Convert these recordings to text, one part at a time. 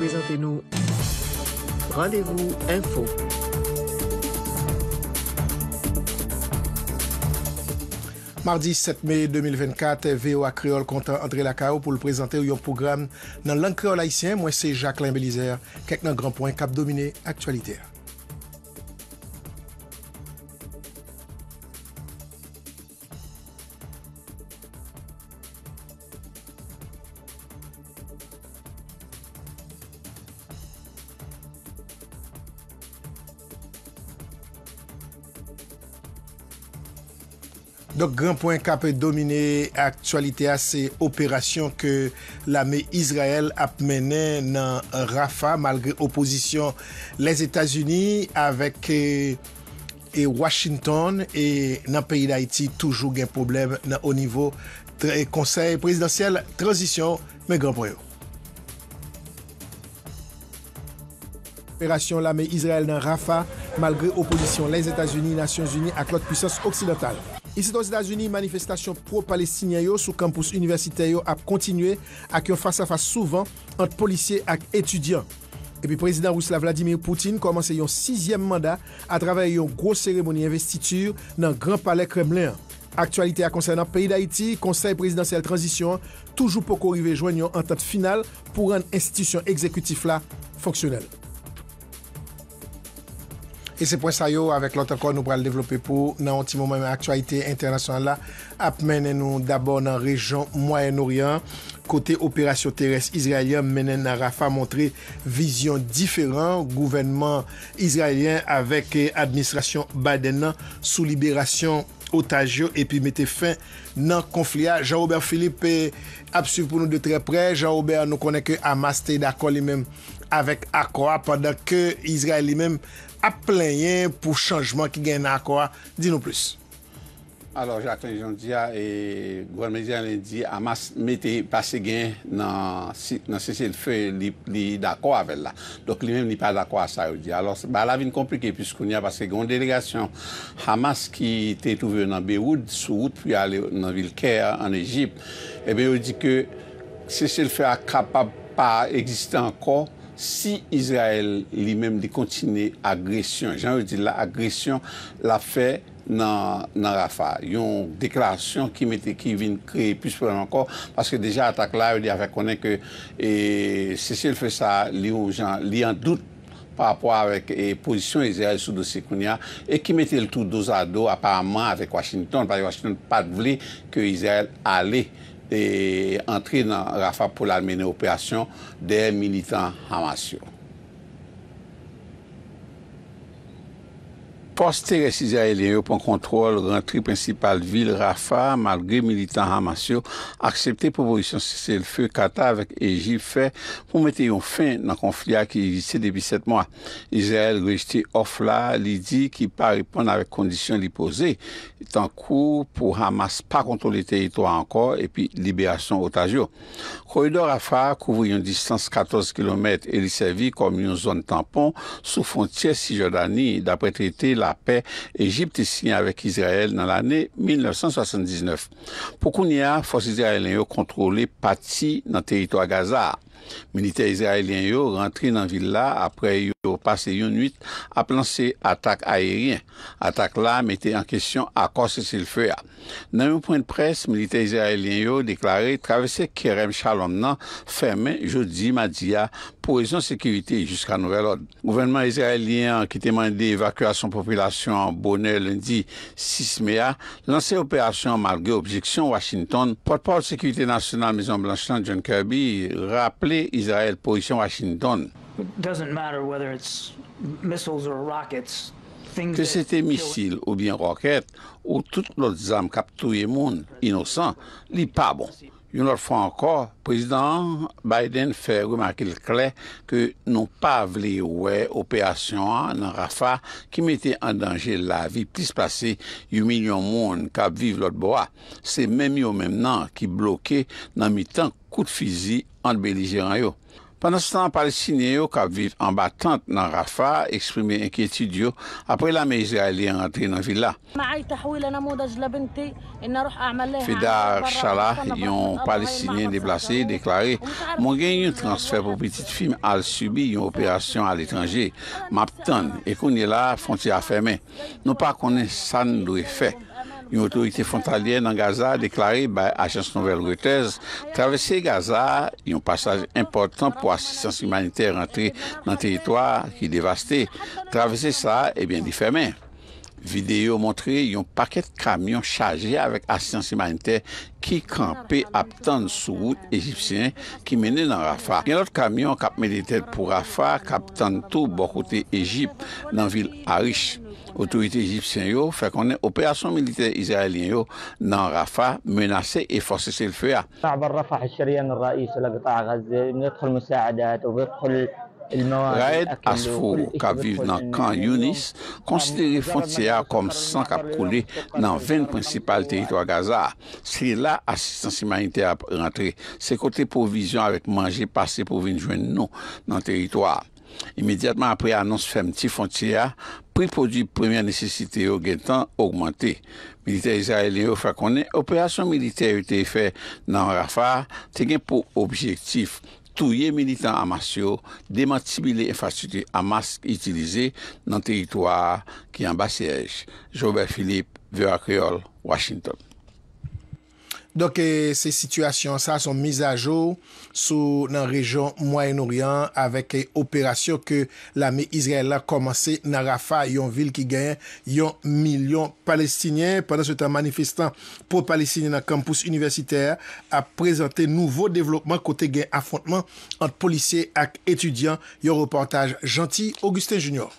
Présentez-nous. Rendez-vous info. Mardi 7 mai 2024, VOA Créole compte André Lacao pour le présenter au programme dans langue haïtien. Moi, c'est Jacqueline Belizaire. Quelques grands points cap dominé actualité. Granpon kap domine aktualite a se operasyon ke lame Israel ap mene nan Rafa malgre oposisyon les Etats-Unis avek eh, Washington e nan peyi d'Haïti toujou gen problem nan o nivou konsey presidansyel transisyon me granpon yo. Operasyon lame Israel nan Rafa malgre oposisyon les Etats-Unis, Nasyons-Unis ak lot pwisyons oksidantal. Isi do Stasuni, manifestasyon pro-Palestinyan yo sou kampous universitay yo ap kontinue ak yon fasa-fase souvan ant policye ak etudyan. E pi prezident Roussela Vladimir Poutine komanse yon 6e manda atravay yon gros seremoni investitur nan Grand Palais Kremlin. Aktualite ak konsernan peyi d'Haïti, konsey presidansyel transisyon toujou poko rive jwen yon antant final pou ran institisyon ekzekutif la fonksyonel. E se pon sa yo, avèk l'antakor nou pral devlopè pou nan ontimou mwen aktualite internasyon la, ap menen nou d'abor nan rejon Moyen-Orient. Kote operasyon teres izrailyen menen nan rafa montre vizyon diferan. Gouvenman izrailyen avèk eh, administrasyon baden nan sou liberasyon otajyo. E pi metè fin nan konflia. Jean-Aubert Philippe eh, ap suiv pou nou de trè prè. Jean-Aubert nou konè ke amaste d'akor li menm avèk akor padèk ke izrailyen menm a pour changement qui gagne quoi Dis-nous plus. Alors, Jacques Jondia ah, et a dit, Hamas pas passé gain dans dans ce le feu il est d'accord avec là. Donc, lui-même n'est pas d'accord avec ça, il dit. Alors, bah, la vie est compliquée, puisqu'on y a passé une délégation Hamas qui était trouvée dans Beyrouth, sous puis aller dans la ville Caire, en Égypte. Et eh bien, il dit que ceci le feu capable pas exister encore si Israël lui-même continue l'agression, j'ai envie de dire l'agression, la fait dans, dans Rafa. Il y a une déclaration qui, mettait qui vient créer plus problèmes encore, parce que déjà, attaque là, il avait connu que et, Cécile fait ça, il y a un doute par rapport avec la position Israël sous le dossier Kounia et qui mettait le tout dos à dos apparemment avec Washington, parce que Washington n'a pas voulu que Israël allait. entri nan rafa pou la meni opyasyon den militant Hamasyon. Fos te resize a El Eyo pon kontrol ou rentri principal vil Rafa mal gri militant Hamasyo aksepte pou volisyon sese el feu kata vek Eji fe pou mete yon fin nan konfliya ki egise debi set mwa. Israel greshte ofla li di ki pari pon avek kondisyon li pose, etan kou pou Hamas pa kontrol le teritwa ankor epi liberasyon otajyo. Koydo Rafa kouvri yon distanse 14 km, el isevi kom yon zon tampon sou frontier si Jordani, dapre trite la apè Egypte siye avèk Israel nan l'anè 1979. Poukouni a, fòs Israelien yo kontrole pati nan terito a Gaza. Milite Israelien yo rentri nan villa apè yo. Yon 8 ap lanse atak ayerien. Atak la mette en kesyon akos se sil fwe a. Nan yon point pres, milite Israelien yo deklare travese Kerem Shalom nan ferme jodi madia pou rezon sekivite jiska nouvel od. Gouvenman Israelien ki teman de evakuasyon populasyon boner lendi 6 mea lanse operasyon malge objeksyon Washington. Potpour sekivite nasyonal mizan blanchlan John Kirby raple Israel pou rezyon Washington. Ke sete misil ou bien roket ou tout lot zam kap touye moun inosan, li pa bon. Yon lot fwa anko, prezident Biden fe gwe makil kle ke nou pa vle we operasyon nan rafa ki mette an danje la vi plis pase yon milyon moun kap vive lot boa. Se mem yo mem nan ki bloke nan mi tan kou de fizi an belije rayo. Pendan sotan, palestinye yo kap viv en batante nan Rafah eksprime enkieti diyo apre la meye Israelien rentre nan villa. Fedar Challah, yon palestinye deplase, deklare, mongen yon transfer pou petit film al subi yon operasyon al etranje, map tan, ekouni la fonti afermen, nou pa konen san lou e fek. yon otorite frontalyen nan Gaza deklare by Ajans Nouvel Gotez travese Gaza yon pasaj impotant pou asisans imanite rentre nan teritwa ki devaste travese sa, ebyen eh difeme Videyo montre yon paket kamyon chaje avek asyansi manite ki kampe ap tan sou egyptyen ki mene nan Rafah. Yon ot kamyon kap medite pou Rafah kap tan tou bo kote Egypt nan vil Arish. Otorite egyptyen yo fek one operasyon milite Israelien yo nan Rafah menase e force se lfea. Raed Asfou, ka vive nan kan Yunis, konsitere Fontya kom san kapkoule nan 20 prinsipal teritwa Gaza. Se la, asistansi marin te ap rentre. Se kote pou vizyon avet manje pase pou vin jwen nou nan teritwa. Imediatman apre anons femti Fontya, pripodi premye nesisite yo gen tan augmente. Militerizare li yo fakone, operasyon militeri te fe nan Rafar te gen pou objektif. touye militan amasyo, demansibile e fasyote amas itilize nan teritwa ki ambasyej. Jobe Philippe, Vieux Acreol, Washington. Dok eh, se situasyon sa son mise a jow. sou nan rejon Moyen-Orient avek e operasyon ke lame Israel la komanse nan Rafah yon vil ki gen yon milyon palestinyen. Pendan se tan manifestan pou palestinyen nan kampus universiter a prezante nouvo devlopman kote gen afontman ant policye ak etudyan yon reportaj janti Augustin Junior.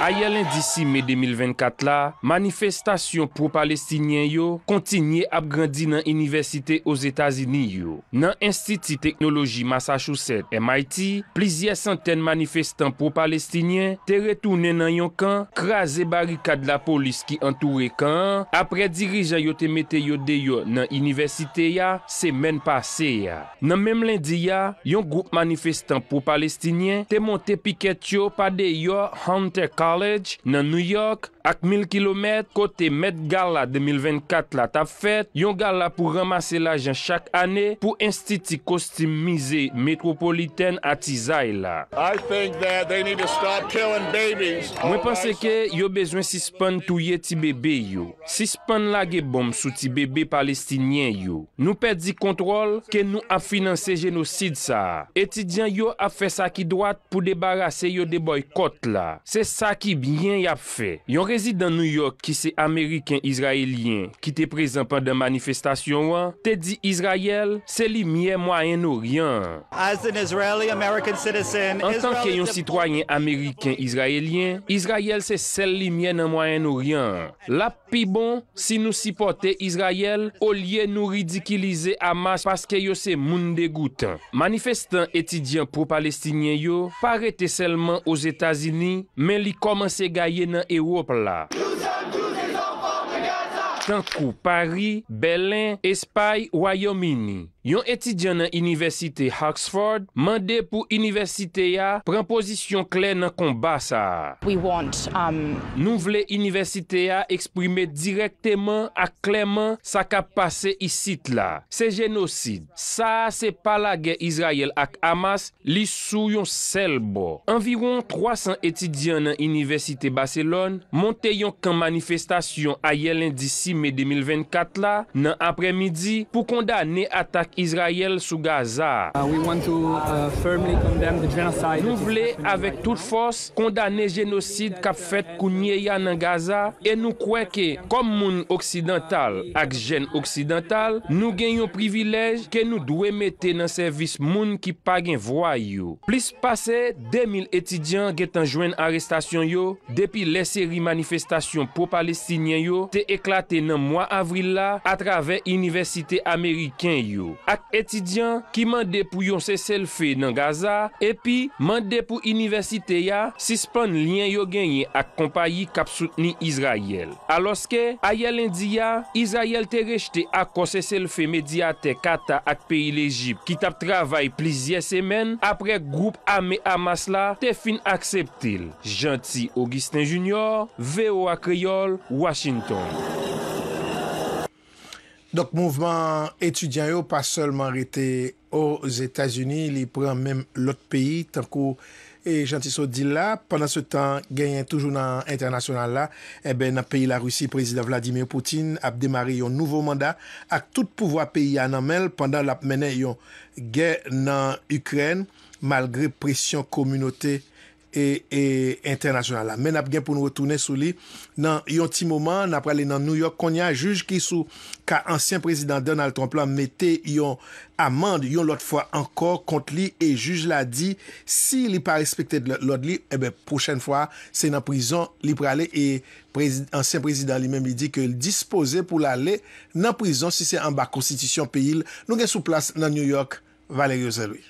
Aye lindisi me 2024 la, manifestasyon pou palestinyen yo kontinye ap grandi nan universite o Zetazini yo. Nan Institi Teknologi Massachusetts MIT, plizye santen manifestan pou palestinyen te retounen nan yon kan, kraze barikad la polis ki antouwe kan, apre dirijan yo te mete yo deyo nan universite ya, semen pase ya. Nan menm lindiya, yon goup manifestan pou palestinyen te monte piket yo pa deyo hante ka. College, na New York, Ak 1000 km, kote Met Gala 2024 la ta fèt, yon gala pou ramase la jen chak anè pou institi kostimize metropoliten ati zay la. Mwen pense ke yo bezwen sispan touye ti bebe yo. Sispan la ge bom sou ti bebe palestinien yo. Nou pedi kontrol ke nou ap finanse genosid sa. Etidyan yo ap fè saki dwat pou debarase yo de boykot la. Se saki byen yap fè. Yon rezidansi. Prezident New York ki se Ameriken Israelien ki te prezant pandan manifestasyon wan, te di Israel se li miye mwayen ou ryan. En tanke yon sitwanyen Ameriken Israelien, Israel se sel li miye nan mwayen ou ryan. La pi bon si nou sipote Israel ou liye nou ridikilize a mas paske yo se moun degoutan. Manifestant etidyan pou Palestinyen yo parete selman ou Zetasini men li komanse gaye nan Ewopl Sankou Paris, Berlin, Espaye, Wyoming. Yon etidyan nan universite Huxford mande pou universite ya premposisyon klen nan konbasa. Um, nou vle universite ya eksprime direkteman ak klenman sa ka pase isit la. Se genosid. Sa se pala gen Israel ak Hamas li sou yon selbo. Environ 300 etidyan nan universite Barcelona monte yon kan manifestasyon a ye lindisi me 2024 la nan apremidi pou konda ne ataki Israel sou Gaza. Nou vle avèk tout fos kondane genosid kap fèt kounye ya nan Gaza e nou kwen ke kom moun oksidental ak jen oksidental, nou genyo privilej ke nou dwe mette nan servis moun ki pa gen vwa yo. Plis pase, 2000 etidyan getan jwen arestasyon yo, depi leseri manifestasyon pou palestinyen yo, te eklate nan mwa avril la atrave universite Ameriken yo. ak etidyan ki mande pou yon seselfe nan Gaza, epi mande pou universite ya, sispan lyen yo genye ak kompayi kap soutni Israel. Aloske, a yel indi ya, Israel te rejte ak konseselfe mediate kata ak peyi l'Egypte, ki tap travay plizye semen apre group ame amas la te fin akseptil. Janti Augustin Junior, VO Akriol, Washington. Donk mouvman etudyan yo pa sol man rete o Zetazuni, li pran men lot peyi, tankou e jantiso di la. Pendan se tan genyen toujou nan internasyonal eh la, e ben nan peyi la Roussi, prezida Vladimir Poutine ap demari yon nouvo mandat. Ak tout pouvoi peyi ananmel, pandan lap menen yon gen nan Ukren malgre presyon komunote yon. e, e internasyonala. Men ap gen pou nou retounen sou li, nan yon ti mouman, nan prale nan New York, kon ya juj ki sou ka ansyen prezident Donald Trump lan mette yon amande yon lot fwa ankor kont li, e juj la di, si li pa respekte lot li, ebe pou chen fwa, se nan prizon, li prale, e ansyen prezident li men mi di ke dispose pou la le nan prizon, si se an ba konstitusyon pe il, nou gen sou plas nan New York, Valerio Zaloui.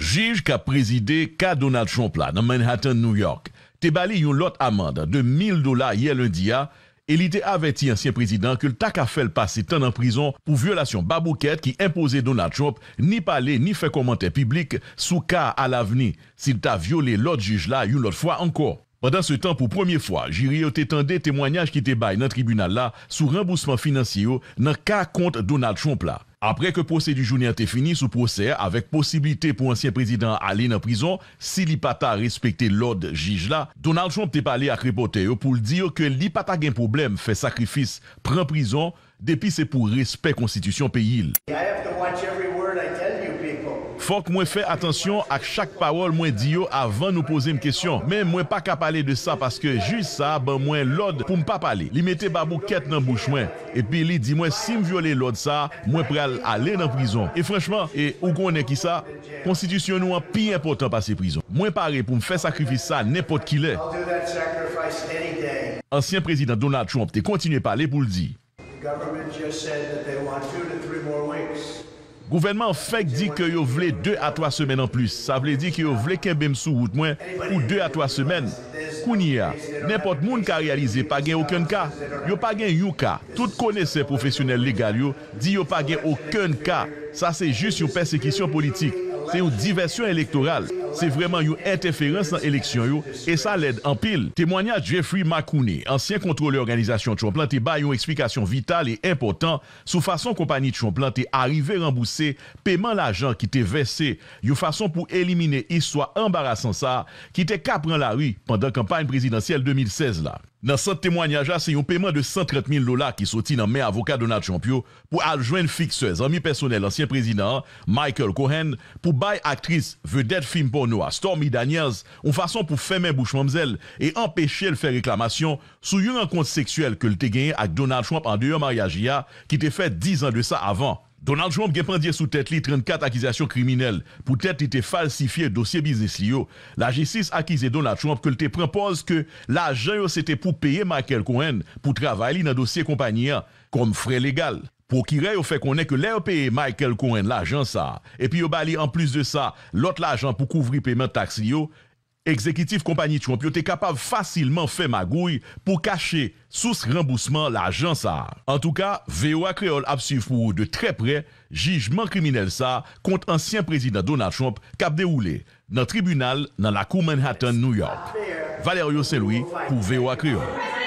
Jige ka prezide ka Donald Trump la nan Manhattan, New York, te bali yon lot amanda de 1000 dola yel un dia e li te aveti ansyen prezident ke l tak a fel pase tan nan prison pou violasyon babouket ki impose Donald Trump ni pale ni fe komante publik sou ka al aveni sil ta viole lot jige la yon lot fwa anko. Pendan se tan pou premier fwa, jiri yo te tende temwanyaj ki te bay nan tribunal la sou rembousman finansiyo nan ka kont Donald Trump la. Apre ke posè di jouni an te fini sou posè, avèk posibilite pou ansyen prezidant alè nan prizon, si li pata respektè lòd jijla, Donald Trump te palè ak repote yo pou l'dir ke li pata gen problem fè sakrifis pren prizon, depi se pou respè konstitusyon pe yil. Fok mwen fè atensyon ak chak pawol mwen diyo avan nou pose m kesyon. Men mwen pa ka pale de sa paske jis sa ban mwen lode pou m pa pale. Li mète babou ket nan bouch mwen. Epi li di mwen si m viole lode sa, mwen pral ale nan prizon. E frèchman, e ou konen ki sa, konstitusyonou an pi importan pa se prizon. Mwen pare pou m fè sakrifis sa nepot ki le. Ansyen prezident Donald Trump te kontinue pale pou ldi. Gouvernement FEC di ki yo vle 2 a 3 semen an plus. Sa vle di ki yo vle kembe msou wout mwen pou 2 a 3 semen. Kouni ya, nempot moun ka realize, pa gen yon ken ka. Yo pa gen yon ka. Tout konese profesyonel legal yo, di yo pa gen yon ken ka. Sa se jist yon persekisyon politik. Se yon diversyon elektoral. se vreman yon interferans nan eleksyon yon e sa lèd anpil. Tèmwanya Jeffrey Makouni, ansyen kontrole organizasyon chonplan, te bay yon eksplikasyon vital e impotant sou fason kompani chonplan te arrive rambousse pèman l'ajan ki te vese yon fason pou elimine iswa ambarasan sa ki te kapran la ri pandan kampany prezidansyel 2016 la. Nan sot tèmwanya ja se yon pèman de 130.000 lola ki soti nan men avokat Donald Chompio pou aljwen fiksez anmi personel ansyen prezidans Michael Cohen pou bay aktris vedette Fimpo On ou a Stormy Daniels ou fason pou femen bouche mamzel e empèche l fè reklamasyon sou yon an kont seksuel ke l te genye ak Donald Trump an deyo mariage ya ki te fè 10 an de sa avan. Donald Trump gen prendye sou tèt li 34 akizasyon kriminel pou tèt li te falsifiye dosye biznis liyo. La G6 akize Donald Trump ke l te prempose ke la jayou se te pou peye Michael Cohen pou travay li nan dosye kompanyen kom fre legal. pou ki ray ou fe konen ke lè ou peye Michael Cohen l'agen sa. E pi ou bali an plus de sa, lot l'agen pou kouvri pèmen taksiyo, ekzekitif kompanyi Trump yo te kapav fasilman fè magouy pou kache sous remboussman l'agen sa. En tou ka, VOA Creole ap sif pou ou de tre pre, jijman kriminel sa kont ansyen prezident Donald Trump kap de oule, nan tribunal nan la kou Manhattan New York. Valerio Seloui pou VOA Creole.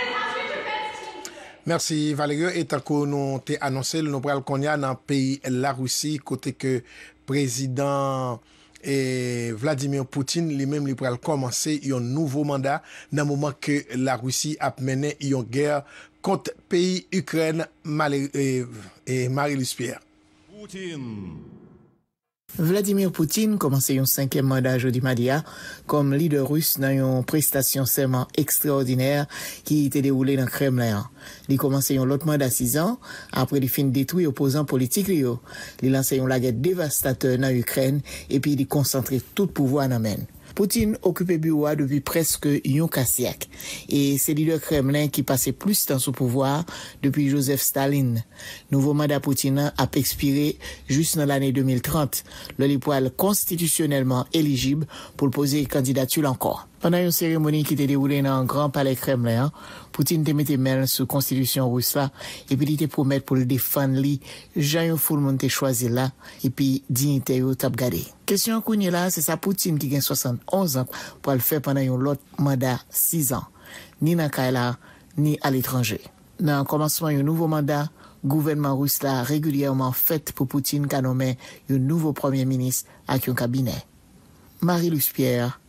Mersi Valerio, et anko nou te anonsel nou pral konya nan peyi la Roussi kote ke prezidant eh, Vladimir Poutine li men li pral komanse yon nouvo mandat nan mouman ke la Roussi ap mene yon ger kote peyi Ukren e Marie-Luce eh, eh, Pierre. Vladimir Poutin komanse yon 5e mandaj ou di Madia kom lider rus nan yon prestasyon seman ekstraordiner ki ite de oule nan Kremlin. Li komanse yon lot mandaj 6 an apre di fin detwi opozant politik li yo. Li lanse yon laget devastateur nan Ukren epi di konsantre tout pouvoi nan men. Poutine occupait Biwa depuis presque un siècle. Et c'est le Kremlin qui passait plus dans son pouvoir depuis Joseph Staline. Nouveau mandat Poutine a expiré juste dans l'année 2030. Le lipoil constitutionnellement éligible pour poser candidature encore. Panan yon seremoni ki te devoule nan an gran pale Kremlin, Poutine te mette men sou konstitisyon rouss la, epi di te promet pou le defan li, jan yon foun moun te chwazi la, epi dinite yo tap gade. Kesyon kounye la, se sa Poutine ki gen 71 an pou al fè panan yon lot mandat 6 an, ni nan Kaila, ni al etranje. Nan an komansman yon nouvo mandat, gouvenman rouss la regulyeoman fèt pou Poutine kanome yon nouvo premier minis ak yon kabine. Marie-Louise Pierre,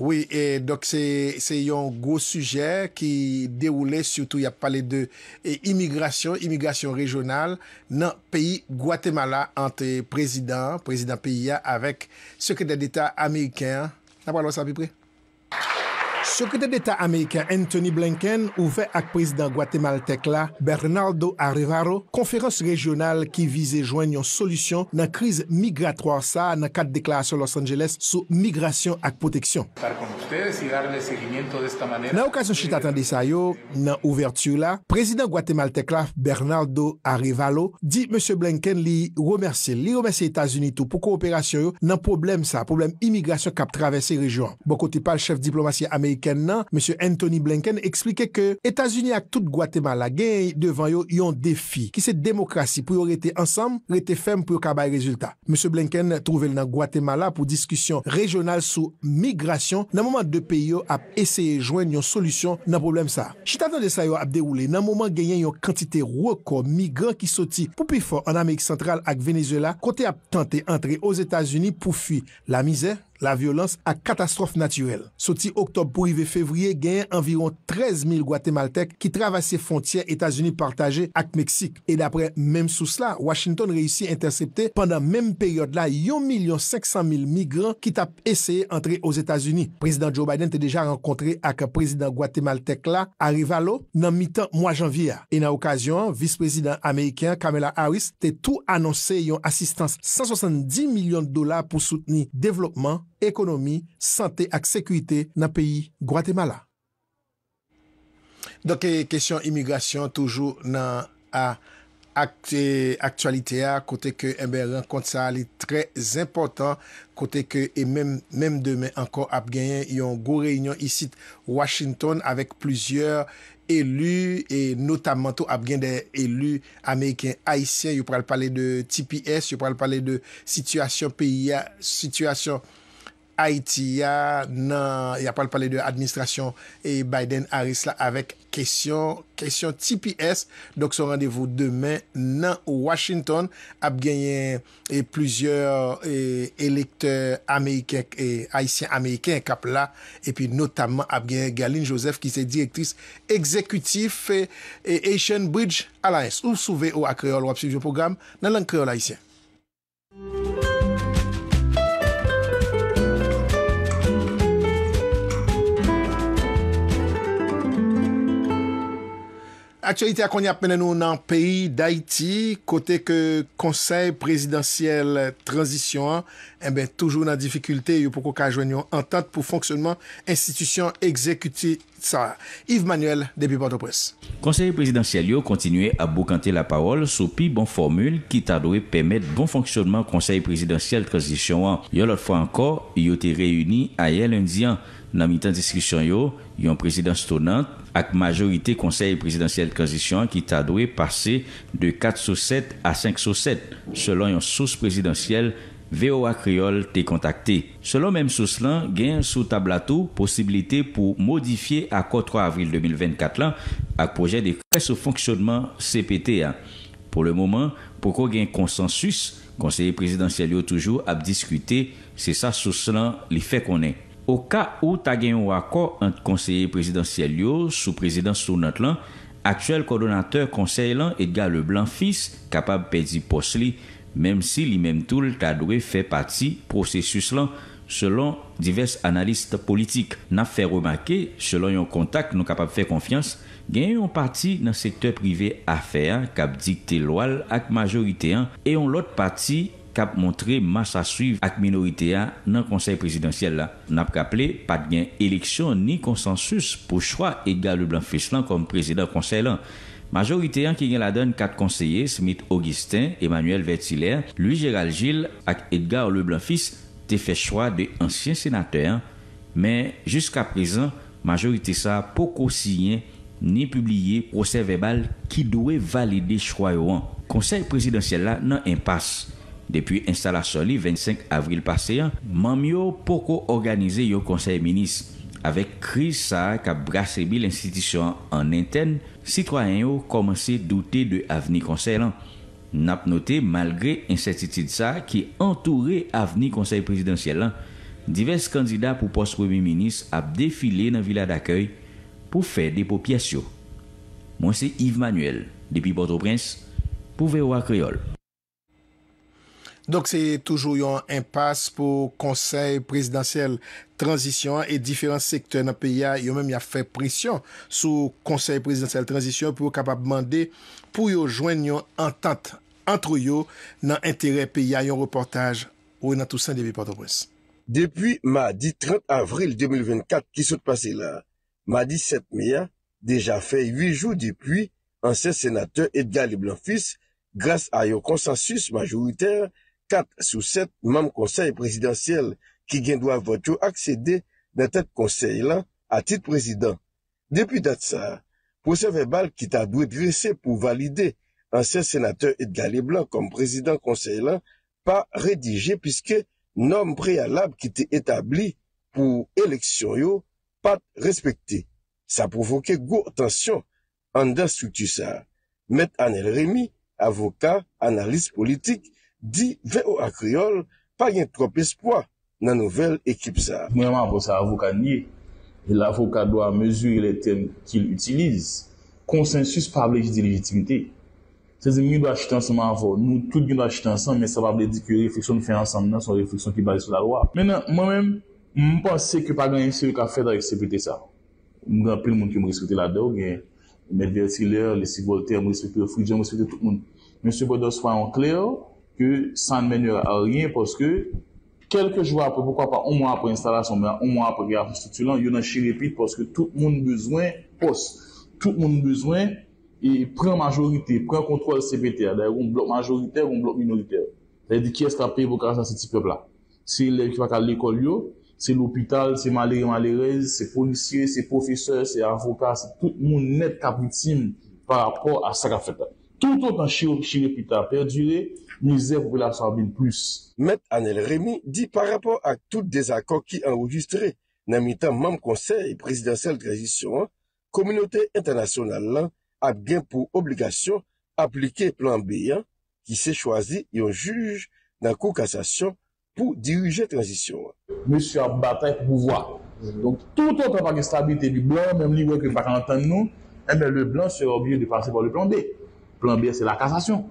Oui, et donc c'est un gros sujet qui déroulait surtout, il y a parlé de l'immigration, l'immigration régionale dans le pays Guatemala entre le président, le président PIA, avec le secrétaire d'État américain. On va parler de ça à peu près? Sekreter d'Etat Amerikan Anthony Blinken ouve ak prezidant Gwatemal Tekla Bernardo Arrivaro konferans rejyonal ki vize jwen yon solusyon nan kriz migratoar sa nan kat deklarasyon Los Angeles sou migrasyon ak poteksyon. Nan okasyon chit atan desay yo, nan ouvertu la, prezidant Gwatemal Tekla Bernardo Arrivaro di M. Blinken li remerse li remerse Etasunitou pou kooperasyon yo nan problem sa, problem imigrasyon kap traves se rejyon. Bon kote pal chef diplomasyon Amerikan Mons. Anthony Blinken explike ke Etats-Unis ak tout Gwatemala genye devan yo yon defi ki se demokrasi pou yo rete ansam rete fem pou yo kabay rezultat. Mons. Blinken trouvel nan Gwatemala pou diskusyon rejonal sou migrasyon nan mouman de peyo ap eseye jwen yon solusyon nan problem sa. Chitatan de sayo ap deroule nan mouman genye yon kantite roko migran ki soti pou pi fon an Amerik Sentral ak Venezuela kote ap tante antre yo Etats-Unis pou fwi la mizer. la violans ak katastrof natyrel. Soti oktob pou ive fevriye genyen anviron 13.000 Guatemaltec ki travase fontien Etasuni partaje ak Meksik. E dapre menm sous la, Washington reysi intercepte pandan menm peryot la yon milyon 500.000 migran ki tap eseye antre os Etasuni. Prezident Joe Biden te deja renkontre ak prezident Guatemaltec la arivalo nan mitan mwa janvier. E nan okasyon, vice-prezident Ameriken Kamela Harris te tou anonsen yon asistans 170 milyon dolar pou souteni devlopman ekonomi, sante ak sekwite nan peyi Guatemala. Donke, kesyon imigrasyon toujou nan e, aktualite a, kote ke mbe renkont sa li trez importan, kote ke, e menm demen ankon apgenyen, yon go reynyon isit Washington avek plizyeur elu, e notamman tou apgenyen elu Ameriken, Haitien, yon pral pale de TPS, yon pral pale de situasyon PIA, situasyon Haïti ya nan... Ya pal pale de administrasyon Biden-Harris la avèk kesyon TPS. Donk son randevou demè nan Washington ap genyen plusieurs elektèr haïsyen amèyken kap la. E pi notamman ap genyen Galine Joseph ki se direktris ekzekutif Asian Bridge Alliance. Ou souve ou ak kreol wap sivyo program nan lank kreol haïsyen. Atyalite akonye ap menen nou nan peyi d'Haïti, kote ke konsey presidansyel transisyon an, e ben toujou nan difikulte yo pou koka ajoen yon entante pou fonksyonman institisyon exekuti tsara. Yves Manuel, Depi Porto Presse. Konsey presidansyel yo kontinue a boukante la parol sou pi bon formule ki ta doye pemet bon fonksyonman konsey presidansyel transisyon an. Yo lot fwa anko, yo te reyuni a yel indian. Nan mitan diskisyon yo, yon presidans tonant, ak majorite konseye prezidentyel kanzisyon ki ta doye pase de 4 sous 7 a 5 sous 7, selon yon sous prezidentyel VOA Kriol te kontakte. Selon menm sous lan, gen sou tablato posibilite pou modifiye akot 3 avril 2024 lan, ak proje de kres ou fonksyonman CPTA. Po le mouman, poko gen konsensus, konseye prezidentyel yo toujou ap diskute se sa sous lan li fe konen. Ou ka ou ta gen yon wakor ant konseye prezidansyel yo sou prezidans sou not lan, aktyel kordonateur konsey lan edga le blan fis kapab pedi pos li, mem si li memtoul ta dwe fe pati prosesus lan selon divers analiste politik. Na fe remarke, selon yon kontak nou kapab fe konfians, gen yon pati nan sekte privé afer kap dikte loal ak majorite an, e yon lot pati. kap montre mas asuiv ak minoriteya nan konsey presidansyel la. Nap kaple, pat gen eleksyon ni konsensus pou chwa Edgar Leblanc Fich lan kom prezident konsey lan. Majoriteyan ki gen la den kat konseye, Smith Augustin, Emmanuel Vertiler, Louis-Gérald Gilles ak Edgar Leblanc Fich te fe chwa de ansyen senatèr. Men, jiska prezant, majorite sa pou kosyen ni publie konsey vebal ki dowe valide chwa yo an. Konsey presidansyel la nan impas. Depi instalasyon li, 25 avril pase, mam yo poko organize yo konsey minis. Avek kriz sa ka brasebi l'institisyon an enten, sitwayen yo komanse doute de aveni konsey lan. Nap note, malgre insetiti sa ki entoure aveni konsey prezidentsel lan, divers kandida pou post-premi minis ap defile nan vila d'akoy pou fe depo piasyon. Mwen se Yves Manuel, depi Port-au-Prince, pou vewa kriol. Donk se toujou yon impas pou konsey presidansyel transisyon e diferan sektor nan peya yo menm ya fe presyon sou konsey presidansyel transisyon pou yo kapab mande pou yo jwen yon entante antro yo nan entere peya yon reportaj ou nan tout san de vi Port-au-Prince. Depi ma di 30 avril 2024 ki sot pase la, ma di 7 miya deja fe 8 jou depi anse senate Edgar Leblanc fils gras a yon konsensus majoriter 4 sou 7 mam konsey presidansyel ki gen dwa votyo akseyde nan tet konsey lan a tit presidans. Depi dat sa, posève bal ki ta dwe dresè pou valide ansè senatèr Edgar Leblanc kom presidans konsey lan pa redije piske nom prealab ki te etabli pou eleksyon yo pa t'respekti. Sa provoke goutansyon an da souti sa. Met Anel Rémi, avoka, analis politik, Di ve o akriol, pa gen trop espwa nan nouvel ekip sa. Mwen anvo sa avoka nye. El avoka do a e mezuri le tem ki l'utilize. Konsensus pa blej di legitimite. Se ze mi do a chiten seman anvo. Nou tout gen do a chiten seman. Men sa pa blej di ki refleksyon nou fey ansam nan son refleksyon ki bade sou la loa. Mwen an, mwen men, mwen panse ki pa gen yon siri ka feda yon sepite sa. Mwen anpe l moun ki mou respeti la do. Mwen anpe l moun ki mou respeti la do. Mwen anpe l moun ki mou respeti la do. ke san menye a rien, poske kelke jwa apè, pokwa pa, on mwa apè installasyon, on mwa apè gè apè stitulant, yon an chirepit, poske tout moun bezwen os, tout moun bezwen, e pren majorite, pren kontrol CPTA, dè yon blok majorite, yon blok minorite, dè yon di ki eskapi evokasyon se ti pepla, se lè ki wakal l'ekol yo, se l'opital, se malere malerez, se polisye, se profeseur, se avokasyon, tout moun net kapitim, par apò a sakafetan. toutot an chine pita perdure, ni zè pou ke la sambil plus. Met Anel Remy di par rapport ak tout dezakon ki an oujistre nan mitan mam konsey prezidansel transisyon, kominote internasyonal lan ak gen pou obligasyon aplike plan B ki se chwazi yon juj nan kou kassasyon pou dirije transisyon. Mè sè a batèk pou vwa. Donc toutot an pa ke stabilite bi blan, mèm li wè ke pa kanten nou, mèm eh le blan se obye de fase pou le plan B. plan B, c'est la cassation.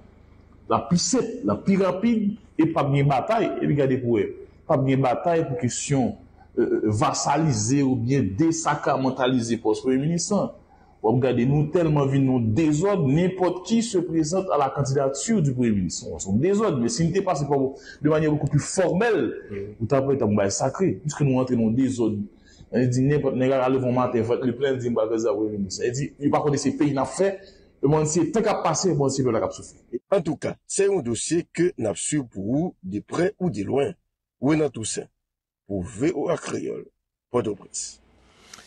La plus la plus rapide, et pas bien bataille. Et regardez pour eux. Pas bien bataille pour question euh, euh vassaliser ou bien désacramentaliser pour premier ministre. Regardez, nous tellement vu nos désordres, n'importe qui se présente à la candidature du Premier ministre. Son désordre, mais s'il n'était pas de manière beaucoup plus formelle, ou t'as pas été sacré, puisque nous rentrons dans désordre. Elle dit, n'importe, n'est-ce à le matin, le plein, dit, bah, Premier ministre. Elle dit, il va pas ces pays n'a fait, E mwansi te kap pase, mwansi ve la kapsosi. En touka, se yon dosye ke napsu pou ou, di pre ou di loin, ou enan tou se, pou ve ou ak reyol, podo bretse.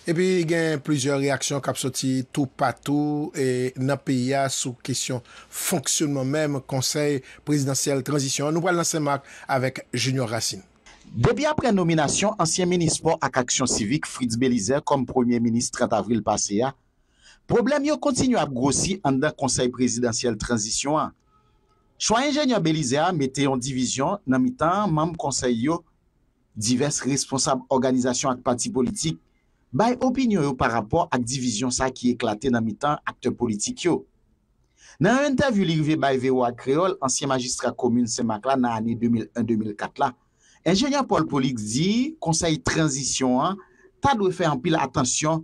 E pi gen plizye reaksyon kapsoti tou patou, e nan pi ya sou kesyon fonksyonman mem, konsey prezidansyel transisyon, nou pralansen mak avek Junior Racine. Debi apren nominasyon, ansyen menispo ak aksyon sivik, Fritz Belizer kom premier menis 30 avril pase ya, problem yo kontinu ap grossi an da konsey prezidansyel transisyon an. Chwa enjenyan Belizea mette yon divizyon nan mitan mam konsey yo divers responsab organizasyon ak pati politik bay opinyon yo par rapor ak divizyon sa ki eklate nan mitan akte politik yo. Nan yon interview li yon bay veyo ak kreol, ansyen magistra komune Semak la nan ane 2001-2004 la, enjenyan Paul Polik di konsey transisyon an ta dwe fe ampil atensyon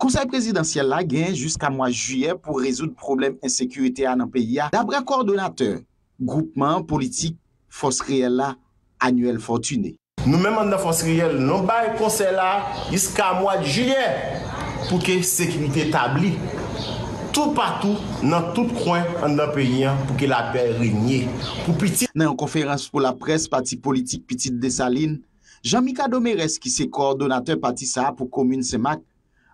Konseil prezidansyel la gen jiska mwa juyen pou rezout problem ensekurite an an peyi ya. Dabra kordonatèr, groupman politik Fosriela Anuel Fortuné. Nou menman nan Fosriela non baye konseil la jiska mwa juyen pou ke sekimite tabli. Tout patou nan tout kwen an an peyi ya pou ke la pey renyè. Nan yon konferans pou la pres pati politik pitit desaline, Jean-Mika Doméres ki se kordonatèr pati sa pou komyne semak,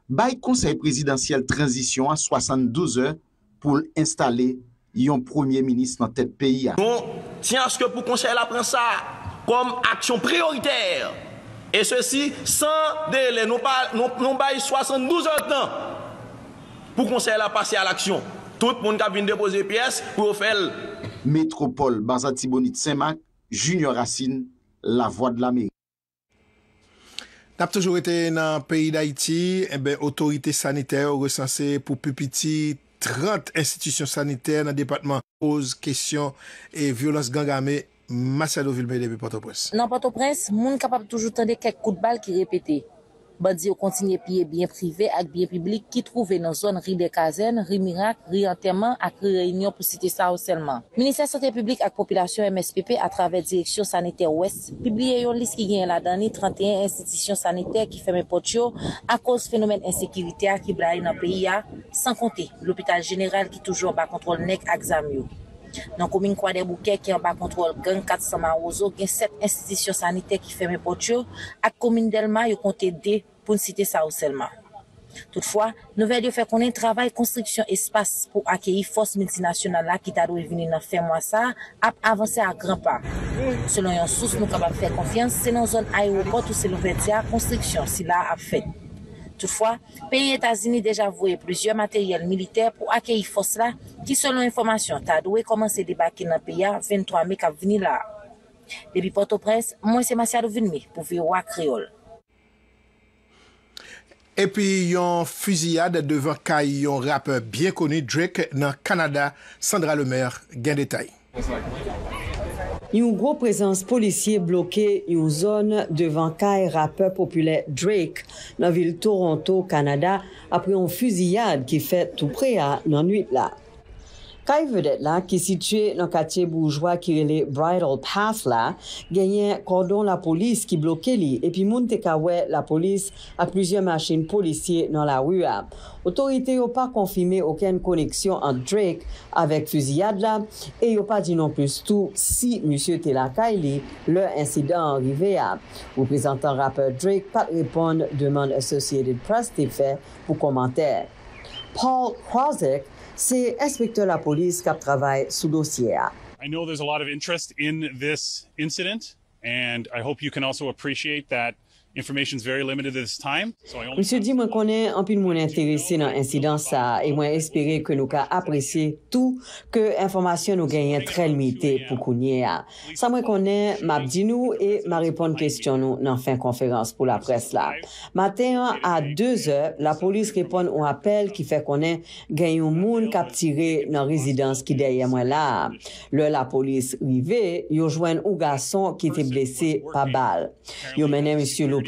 Baye konsey presidansyel tranzisyon an 72 eur pou l'instale yon premier minis nan tet peyi a. Nou bon, tiyanske pou konsey la prensa kom aksyon prioriter. E se si san dele nou non, non baye 72 eur tan pou konsey la pasey al aksyon. Tout moun kabine depoze piyes pou ou fel. Metropole, Barzati Bonit Semak, Junior Racine, La Voix de la Me. Nap toujou rete nan peyi d'Haïti, eh autorite sanitaire ou resanse pou pupiti 30 institisyon sanitaire nan departement pose, kèsyon e violans gangame Masado Vilmede bi Port-au-Prince. Nan Port-au-Prince, moun kapap toujou tende kek kout bal ki repete. Bandi yo kontinye piye byen prive ak byen publik ki trouve nan zon Ribe Kazen, Ri Mirak, Ri Anteman ak Ri Reunion pou site sa ou selman. Ministèr Santé publik ak populasyon MSPP a travè direksyon saniter ouest, pibliye yon lis ki gen la dani 31 institisyon saniter ki fèmè potyo ak oz fenomen ensekirite ak i blay nan peyi ya, san konte l'Opital General ki toujou ba kontrol nek ak zam yo. Nan komin kwa de Bouquet ki an ba kontrol gen 4 sama ouzo gen 7 institisyon sanite ki feme potyo ak komin Delma yo konte de pou nsite sa ou selma. Toutfwa, nou ve diyo fe konen travay konstriksyon espas pou akeyi fos multinasyonan la ki ta dou e vini nan femwa sa ap avanse a gran pa. Selon yon sous nou kabab fe konfians se nan zon ayropot ou se lou ve diya konstriksyon si la ap fe. Toufwa, peye Etasini deja vwe plezyon materyel militer pou akeyi fos la ki selon informasyon ta dwe komanse debake nan peya 23 mek avvini la. Depi Porto Presse, mwen se masyado vinme pou viwa kreol. E pi yon fuziyade devan kay yon rap bien koni Drake nan Kanada, Sandra Lemaire gen detay. yon gro prezans polisye blokè yon zon devan kaj raper popule Drake nan vil Toronto, Kanada apri yon fuziyad ki fet tou pre a nan nwit la. Kay vedet la ki sitye nan katye boujwa kirele Bridal Path la, genyen kordon la polis ki bloke li, epi moun te kawe la polis ak plizye machin polisye nan la wua. Otorite yo pa konfime oken koneksyon an Drake avek fuzi yad la, e yo pa di non plus tou si M. Telakay li le insidan enrive ya. Ou prezentan rappeur Drake pat reponde deman Associated Press te fe pou komantè. Paul Krawzek c'est inspecteur la police qui travaille sur sous dossier. I know there's a lot of interest in this incident and I hope you can also appreciate that Moun se di mwen konen anpil moun interese nan insidans sa e mwen espere ke nou ka apresye tou ke informasyon nou genyen tre lmiti pou kounye a. Sa mwen konen, map di nou e ma repon kestyon nou nan fin konferans pou la pres la. Maten an a 2 oe, la polis repon ou apel ki fe konen genyon moun kap tire nan rezidans ki deye mwen la. Lè la polis rive, yo jwen ou gason ki te blese pa bal. Yo menen moun se nou kapire nan residans ki deye mwen la.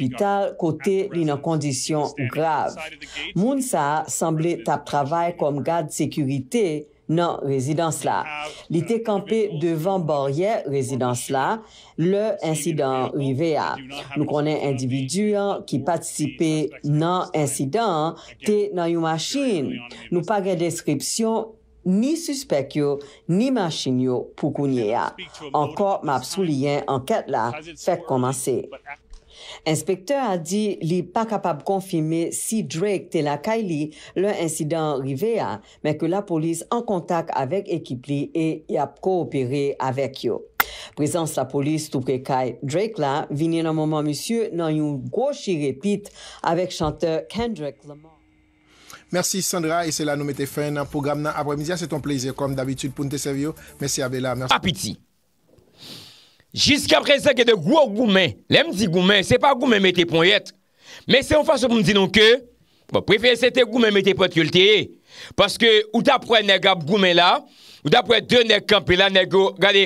kote li nan kondisyon grav. Moun sa, sanble tap travay kom gade sekurite nan rezidans la. Li te kampe devan borye rezidans la, le insidans rive a. Nou konen individu an ki patisipe nan insidans te nan yon masin. Nou pa gen deskripsyon ni suspek yo, ni masin yo pou kounye a. Ankor map sou liyen anket la, fèk komanse. Inspekteur a di li pa kapab konfime si Drake tela kaili lwen insidan rive a, men ke la polis an kontak avek ekip li e yap koopere avek yo. Prezans la polis tou prekai Drake la, vini nan mouman monsye nan yon gwochi repit avek chanteur Kendrick Lamar. Jiska preseke de gwo ou goumen, lem di goumen, se pa goumen mette pon yet, men se ou fase pou mdi nou ke, bon, prefe se te goumen mette pou atyolteye, paske ou ta pre nek ap goumen la, ou ta pre de nek kampe la, nek go gade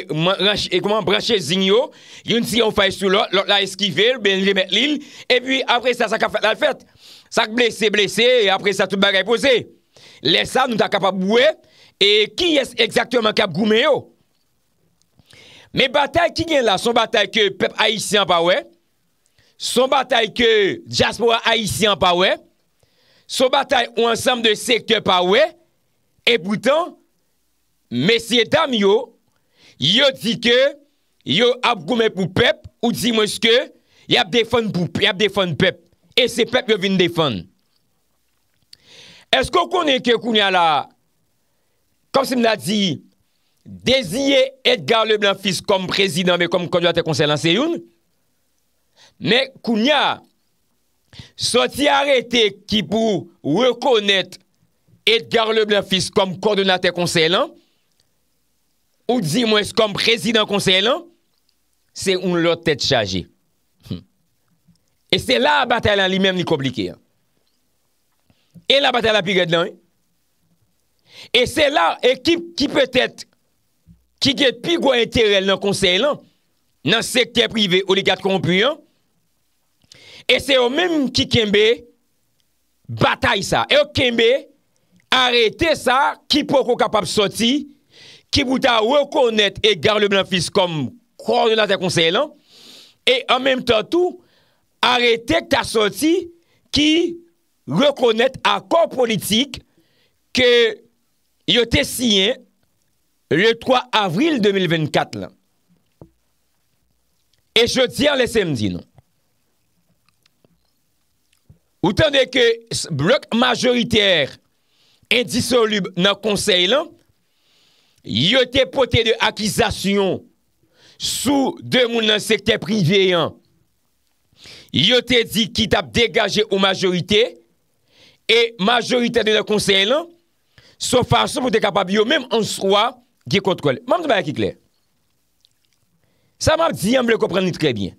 e koman branche zinyo, yon si ou faye sou la, la eskive, benje met lin, e pi apre sa sa ka fate la fete, sa k blese blese, e apre sa tout bagay pose, lesa nou ta kapap boue, e ki es exaktouman kap goumen yo? Me batay ki gen la, son batay ke pep Aisyen pa we, son batay ke Djaspoa Aisyen pa we, son batay ou ansam de seke pa we, e boutan, mesye dam yo, yo di ke, yo ap koume pou pep, ou di mweske, yap defon pep, e se pep yo vin defon. Esko konen ke kounya la, kom se mna di, deziye Edgar le Blanfis kom prezident, me kom kondonatè konsey lan, se yon, me kounya, soti arete ki pou rekonet Edgar le Blanfis kom kondonatè konsey lan, ou di mwes kom prezident konsey lan, se yon lòt tèt chaje. E se la batelan li mèm ni komplike. E la batelan pi gèd lan. E se la, e ki pèt et ki gen pi gwa enterel nan konsey lan, nan sektyen prive oligat kompuyan, e se yo menm ki kenbe, batay sa, e yo kenbe, arete sa, ki poko kapap soti, ki bouta rekonet e gar le blanfis kom, kwa orde lan ta konsey lan, e an menm tan tou, arete ta soti, ki rekonet akor politik, ke yo te siyen, le 3 avril 2024 lan. E jodi an lè semdi nan. Ou tan de ke blok majoriter indissolub nan konsey lan, yo te pote de akizasyon sou demoun nan sekte priveyan, yo te di ki tap degaje ou majorite e majorite de nan konsey lan, sou fason pou de kapab yo menm ansroa Gye kontkol. Mam te baye ki kler. Sa mab diyan blè kompren ni trebyen.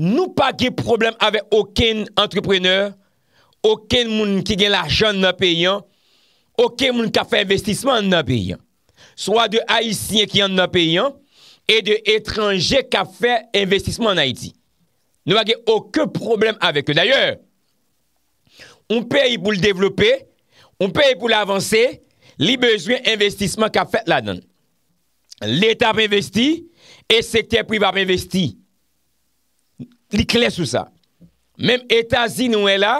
Nou pa gye problem ave oken entreprener, oken moun ki gen lachan nan peyan, oken moun ka fe investisman nan peyan. Soa de Haitien ki gen nan peyan, e de etranje ka fe investisman nan Haiti. Nou pa gye oke problem ave ke. Danyer, on peye pou l'devlopè, on peye pou l'avansè, Li bejwen investisman ka fet la don. L'Etat pe investi, e sektyen priva pe investi. Li kles sou sa. Mem Etasini ou el a,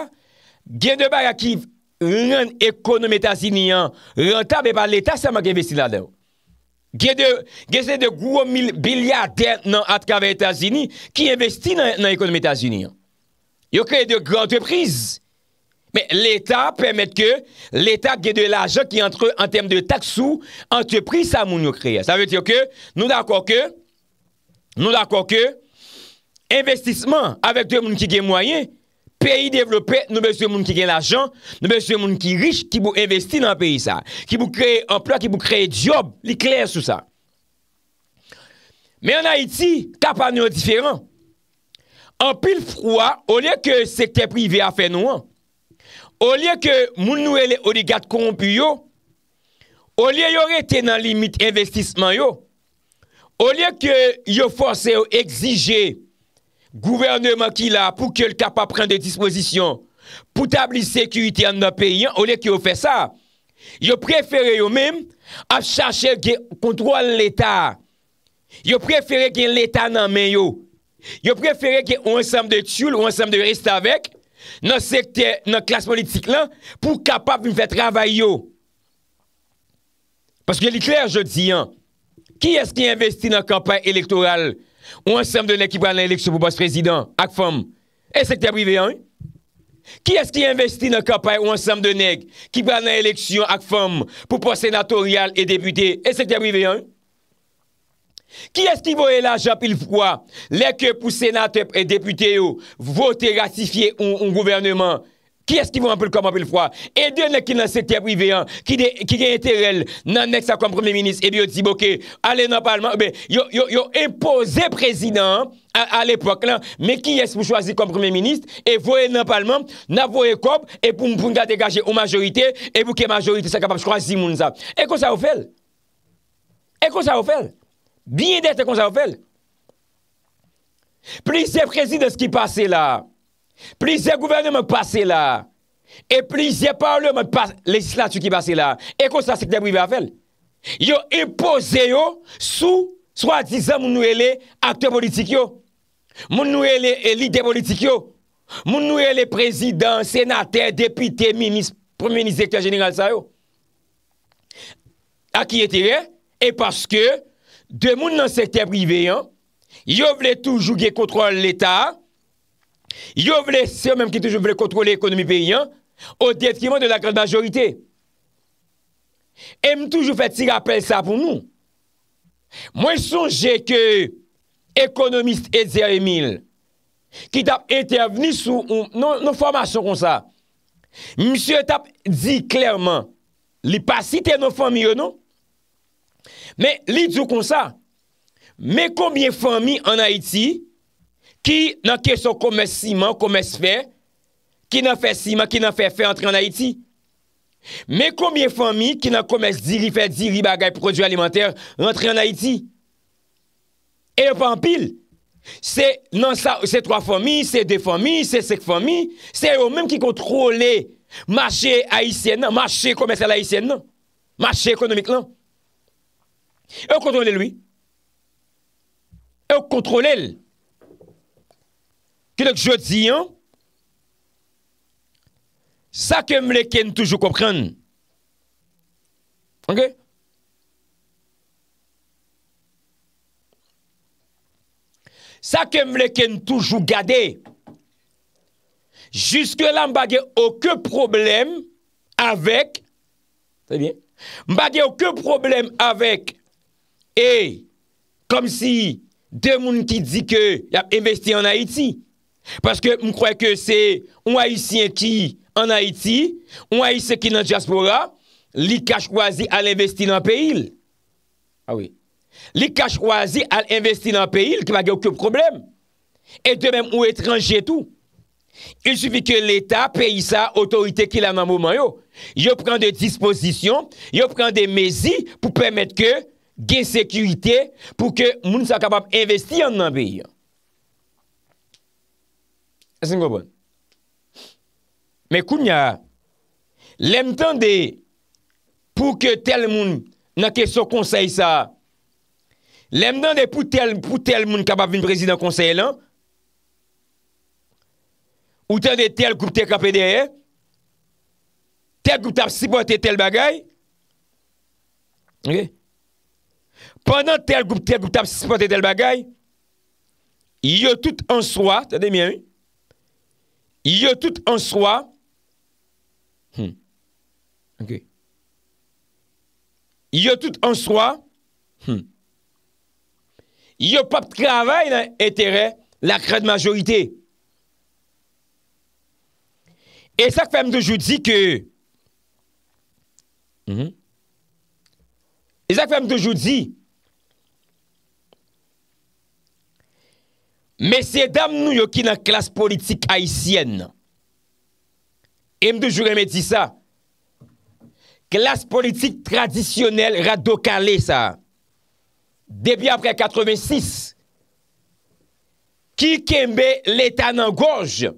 gen de baga ki ren ekonomi Etasini an, renta be pa l'Etat sa mag investi la don. Gen se de gwo mil biliard den nan atkave Etasini, ki investi nan ekonomi Etasini an. Yo kre de grand reprize, Mè l'Etat pèmèd kè, l'Etat gè de l'ajan ki entre en tem de taksou, antepri sa moun yo kreye. Sa vè tè kè, nou d'akò kè, nou d'akò kè, investissement avèk dè moun ki gè mwayen, peyi devlopè, nou bè sè moun ki gè l'ajan, nou bè sè moun ki riche ki pou investi nan peyi sa. Ki pou kreye emploi, ki pou kreye job, li kreye sou sa. Mè an Haiti, kapan yo diferan. An pil froy, ou lè kè sekte privé a fè nou an, Ou liye ke moun nou e le oligat korompi yo, ou liye yo rete nan limit investisman yo, ou liye ke yo force yo exije gouvernement ki la pou kel kapap pren de disposition pou tabli sekurite an nan peyen, ou liye ki yo fe sa, yo prefere yo mem a chache gen kontrol l'Etat, yo prefere gen l'Etat nan men yo, yo prefere gen wansam de tchoul, yo prefere gen wansam de restavek, nan klas politik lan pou kapap mwen fè travay yo. Paske li kler jodi an, ki es ki investi nan kampanj elektoral e ou ansem de neg ki brane lèksyon pou pos prezident ak fòm? E se kè aprive an? Ki es ki investi nan kampanj ou ansem de neg ki brane lèksyon ak fòm pou pos senatorial e deputé? E se kè aprive an? Ki es ki vo e la Jean-Pilfroy Leke pou senate e depute yo Vote ratifiye ou ou gouvernement Ki es ki vo anpil kom anpil fwa E dene ki nan sekte privé an Ki gen eterel nan nek sa kom premier ministre E diyo ti boke ale nan palman Yo impose prezident A l'epok lan Me ki es pou chwazi kom premier ministre E vo e nan palman nan vo e kom E pou mpun ka degaje ou majorite E pou ke majorite sa kapap chkwa si moun sa E kon sa ou fel E kon sa ou fel Biye dete kon sa wafel. Plisye prezident ki pase la. Plisye gouvernement pase la. E plisye parle legislatiu ki pase la. E kon sa seke de wive wafel. Yo impose yo sou swa dizan moun nou ele akte politik yo. Moun nou ele elide politik yo. Moun nou ele prezident, senater, depite, minist, premier ministre, ekte general sa yo. A ki ete ve? E paske Demoun nan sektyen priveyen, yo vle toujou ge kontrol l'Etat, yo vle se menm ki toujou vle kontrol l'ekonomi peyyan, o detkiment de la gran majorite. E m toujou fet si rapel sa pou nou. Mwen sonje ke ekonomist Eze Emil, ki tap interveni sou nou formasyon kon sa, msye tap di klerman, li pasite nou formye nou, Me li djou kon sa, me koumye fami an Haiti ki nan keso koumese siman, koumese fe, ki nan fe siman, ki nan fe fe entre an Haiti. Me koumye fami ki nan koumese diri fe, diri bagay prodjou alimenter entre an Haiti. E yon pa an pil, se nan sa, se 3 fami, se 2 fami, se 6 fami, se yon menm ki kontrole machè Haitien nan, machè koumese la Haitien nan, machè ekonomik lan. Non. Et vous contrôlez lui. Et contrôlez. Que je dis, hein? Ça que me toujours comprendre. OK? Ça que me toujours garder. Jusque-là, je n'ai aucun problème avec. C'est bien. Je n'ai aucun problème avec E, kom si de moun ki di ke y ap investi an Haiti. Paske m kroy ke se ou ayisyen ki an Haiti, ou ayisyen ki nan diaspora, li kache kwa zi al investi nan peyil. Awi. Ah li kache kwa zi al investi nan peyil ki wak yo kyo problem. E de men ou etranje tou. Il soufi ke l'Etat peyi sa otorite ki la nan mouman yo. Yo pren de disposisyon, yo pren de mezi pou pwemet ke gen sekwite pou ke moun sa kapap investi an nan peyi an. Asen kwa bon. Me kou nya, lem tan de pou ke tel moun nan keso konsey sa, lem tan de pou tel moun kapap vin prezident konsey lan, ou tan de tel koup te kapedeye, tel koup ta sipote tel bagay, ou te, Pendant tel goup tel goup tab se sepote tel bagay, yo tout an soa, tade mi an, yo tout an soa, hmm, yo tout an soa, hmm, yo pap travay nan etere la kred majorite. E sak fem de joudi ke, hmm, e sak fem de joudi, Mè sè dam nou yo ki nan klas politik haisyen. M de jure mè di sa. Klas politik tradisyonel radokale sa. Debi apre 86. Ki kembe l'Etat nan gouj.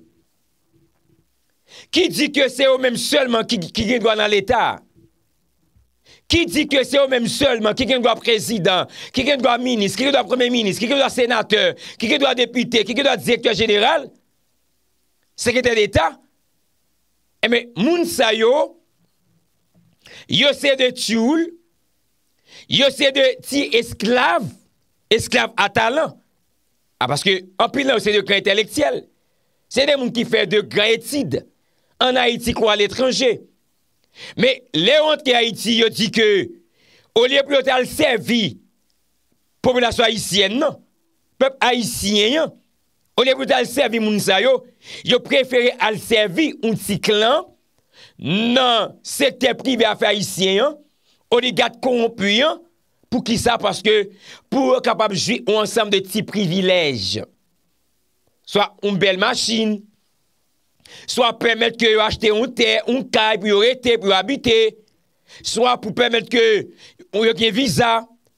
Ki di ke se ou mèm selman ki gen gwa nan l'Etat. Ki di ke se ou menm solman? Ki ken dwa prezident? Ki ken dwa minis? Ki ken dwa premier minis? Ki ken dwa senateur? Ki ken dwa depite? Ki ken dwa direktor general? Sekretar d'Etat? E eh men, moun sayo, yo se de tchoul, yo se de ti esklav, esklav atalan. Ah, paske, anpil nan yo se de kre intelektiel. Se de moun ki fe de kre etide. An a eti kwa l'etranje. Me le rentre a iti yo di ke O liye pou yo te al servie Populasyon haisyen non, nan Pep haisyen yan O liye pou yo te al servie moun sa yo Yo preferi al servie Un ti klan Nan se te privi a fe haisyen non, O li gade konpuyan non, Pou ki sa paske Pou kapab jwi ou ansam de ti privilèj So a un bel machin Swa pwemet ke yo achete un ter, un kay pou yo rete pou yo habite. Swa pou pwemet ke yo yo gen viza.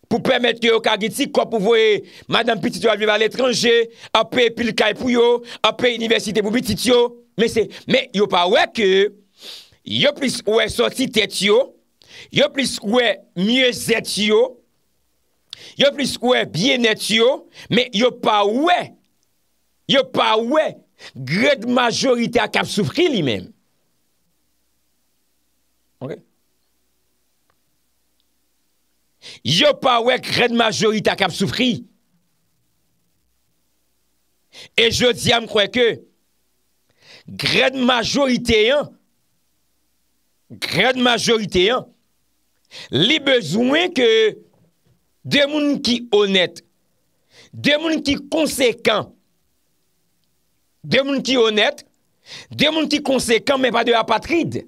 Pwemet ke yo kageti kwa pou voye madame pitit yo avive al etranje. Ape pil kay pou yo. Ape universite pou pitit yo. Me se, me yo pa wè ke yo plis wè sotit et yo. Yo plis wè myè zèt yo. Yo plis wè byen et yo. Me yo pa wè. Yo pa wè. Gred majorite ak ap soufri li men. Ok. Yo pa wek gred majorite ak ap soufri. E jò diya m kwe ke. Gred majorite yon. Gred majorite yon. Li bezouen ke. Demoun ki honet. Demoun ki konsekant. De moun ki honet, de moun ki konsekant, men pa de apatride,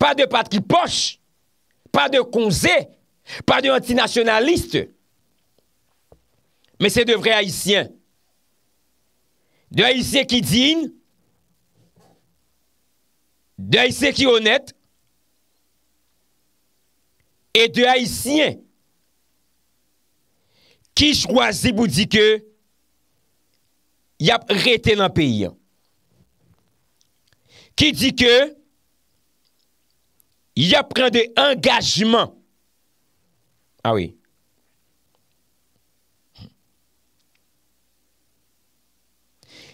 pa de patri poche, pa de konze, pa de antinasyonaliste. Men se devre haisyen. De haisyen ki din, de haisyen ki honet, e de haisyen ki chwazi bou dike y a arrêté dans pays qui dit que y a pris des engagement ah oui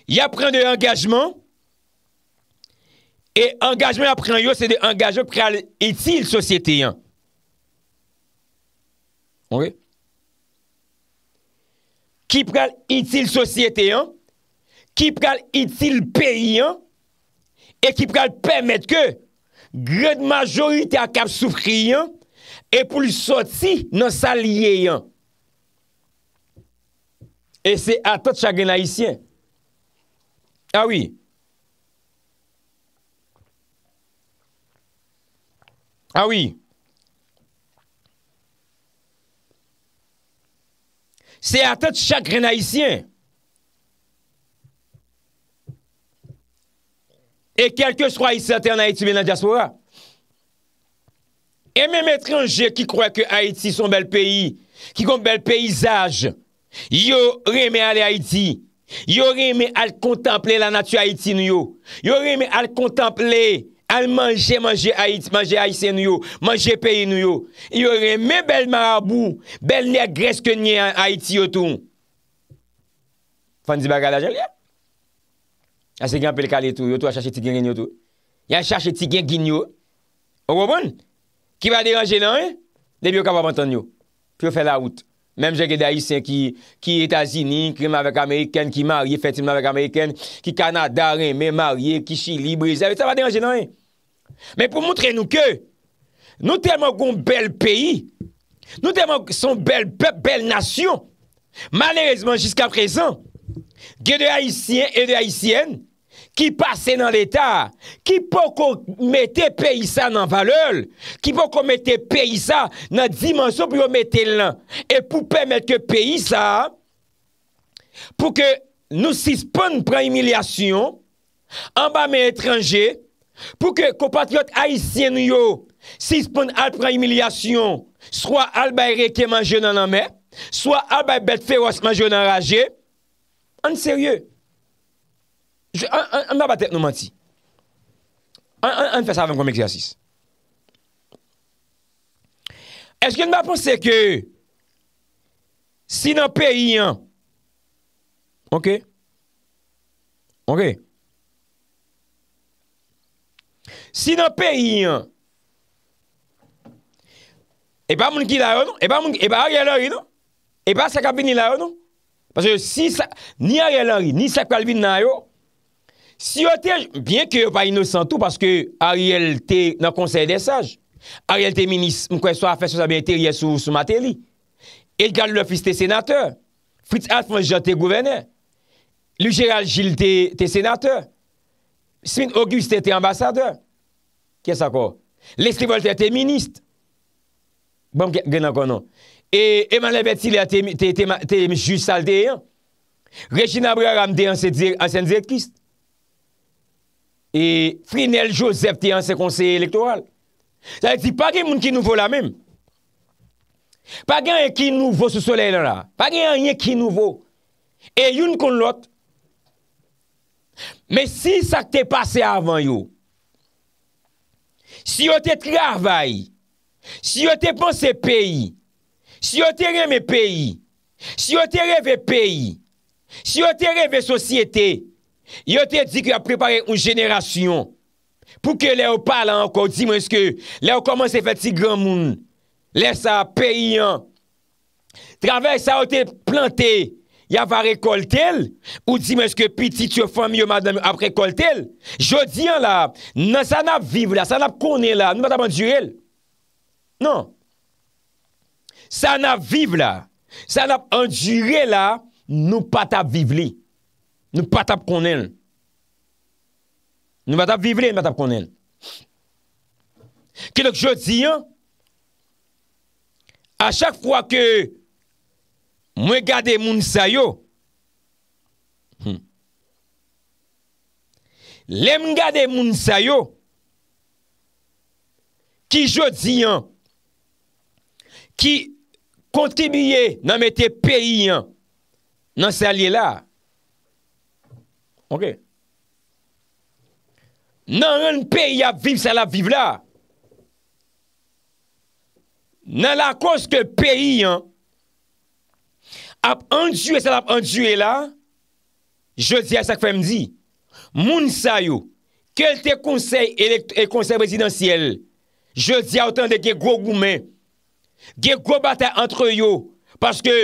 y a pris de engagement et engagement après yo c'est de engagement pour utile société hein. Oui. Qui prend utile société, hein. ki pral itil pe yon, e ki pral pèmèd kè, grèd majorite akab soufri yon, e pou l'soti nan sa liye yon. E se atot chakre na isyen. Awi. Ah Awi. Ah se atot chakre na isyen. Awi. E kelke chro a iti sate an a iti menan diaspora? E men metranje ki kroy ke a iti son bel peyi, ki kon bel peyzaj, yo reme ale a iti, yo reme al kontemple la natu a iti nou yo, yo reme al kontemple al manje manje a iti, manje a iti nou yo, manje peyi nou yo, yo reme bel marabou, bel negreske nye an a iti yo tou. Fan di baga la jalyak? Ase gen apel kalé tou, yo tou a chache ti gen gen yo tou. Ya chache ti gen gen yo. Ou wabon? Ki va deranje nan? Eh? Debyo kabwa bantan yo. Ki yo fè la wout. Mem jè gè de Haitien ki Etasini, krim avèk Ameriken, ki marye, fètim avèk Ameriken, ki Kanada, remè, marye, ki Chili, Brise, vè sa va deranje nan. Eh? Men pou moutre nou ke, nou telman kon bel peyi, nou telman son bel pep, bel nasyon, malèrezman jisk apresan, gè de Haitien et de Haitienne, ki pase nan l'Etat, ki pou kon mette peyi sa nan valeul, ki pou kon mette peyi sa nan dimansyon pou yo mette lan, e pou pemetke peyi sa, pou ke nou sispon pran emilyasyon, an ba men etranje, pou ke ko patyot haisyen nou yo, sispon al pran emilyasyon, swa al bay reke manje nan anmen, swa al bay bet feroz manje nan raje, an serye, An ba patèp nou manti? An fè sa vèm koum eksersis? Eske an ba pwonse ke si nan peyi an ok? Ok? Si nan peyi an e pa moun ki la yo nou? E pa e ari alori nou? E pa sakalbi ni la yo nou? Pasè si sa ni ari alori ni sakalbi nan yo Si yo te, bien ki yo pa inosantou paske Ariel te nan konsey de saj. Ariel te minis mkwen so a fesyo sa biye te rye sou sou mater li. Elkalou l'ofis te senateur. Fritz Alfonso jote te gouvene. Lui Gérald Gilles te senateur. Smin Auguste te ambasadeur. Kesa ko? L'eskivolte te ministe. Bon gen akonon. Eman Lebetil te misjou saldeyen. Regina Bré ramdeyen se dire asen zerkiste. E frinel josep ti an se konsey elektoral Sa li di pa gen moun ki nouvo la men Pa gen an ye ki nouvo sou solel la la Pa gen an ye ki nouvo E yon kon lot Me si sa te pase avan yo Si yo te travay Si yo te pense peyi Si yo te reme peyi Si yo te reve peyi Si yo te reve sosyete Si yo te reve peyi Yo te di ki a prepare un jenerasyon pou ke le ou palan anko di men skou, le ou koman se fati gran moun, le sa pe yon travè sa o te plante, ya va rekol tel, ou di men skou piti tu fòm yo madame ap rekol tel jodi an la, non, nan sa nap vive la, sa nap kone la, nou pat ap anjurel, nan sa nap vive la sa nap anjurel la nou pat ap vive li Nou patap konen. Nou patap vivren patap konen. Kilek jodi yon, a chak fwa ke mwen gade moun sayo, hmm, lè mwen gade moun sayo, ki jodi yon, ki kontibye nan mwete peyi yon, nan salye la, nan an peyi ap viv sa la viv la, nan la koske peyi an, ap anjou e sa la ap anjou e la, je di a sak fem di, moun sa yo, kel te konsey elekt, e konsey vezidansiyel, je di a otan de ge gro goumen, ge gro bata antre yo, paske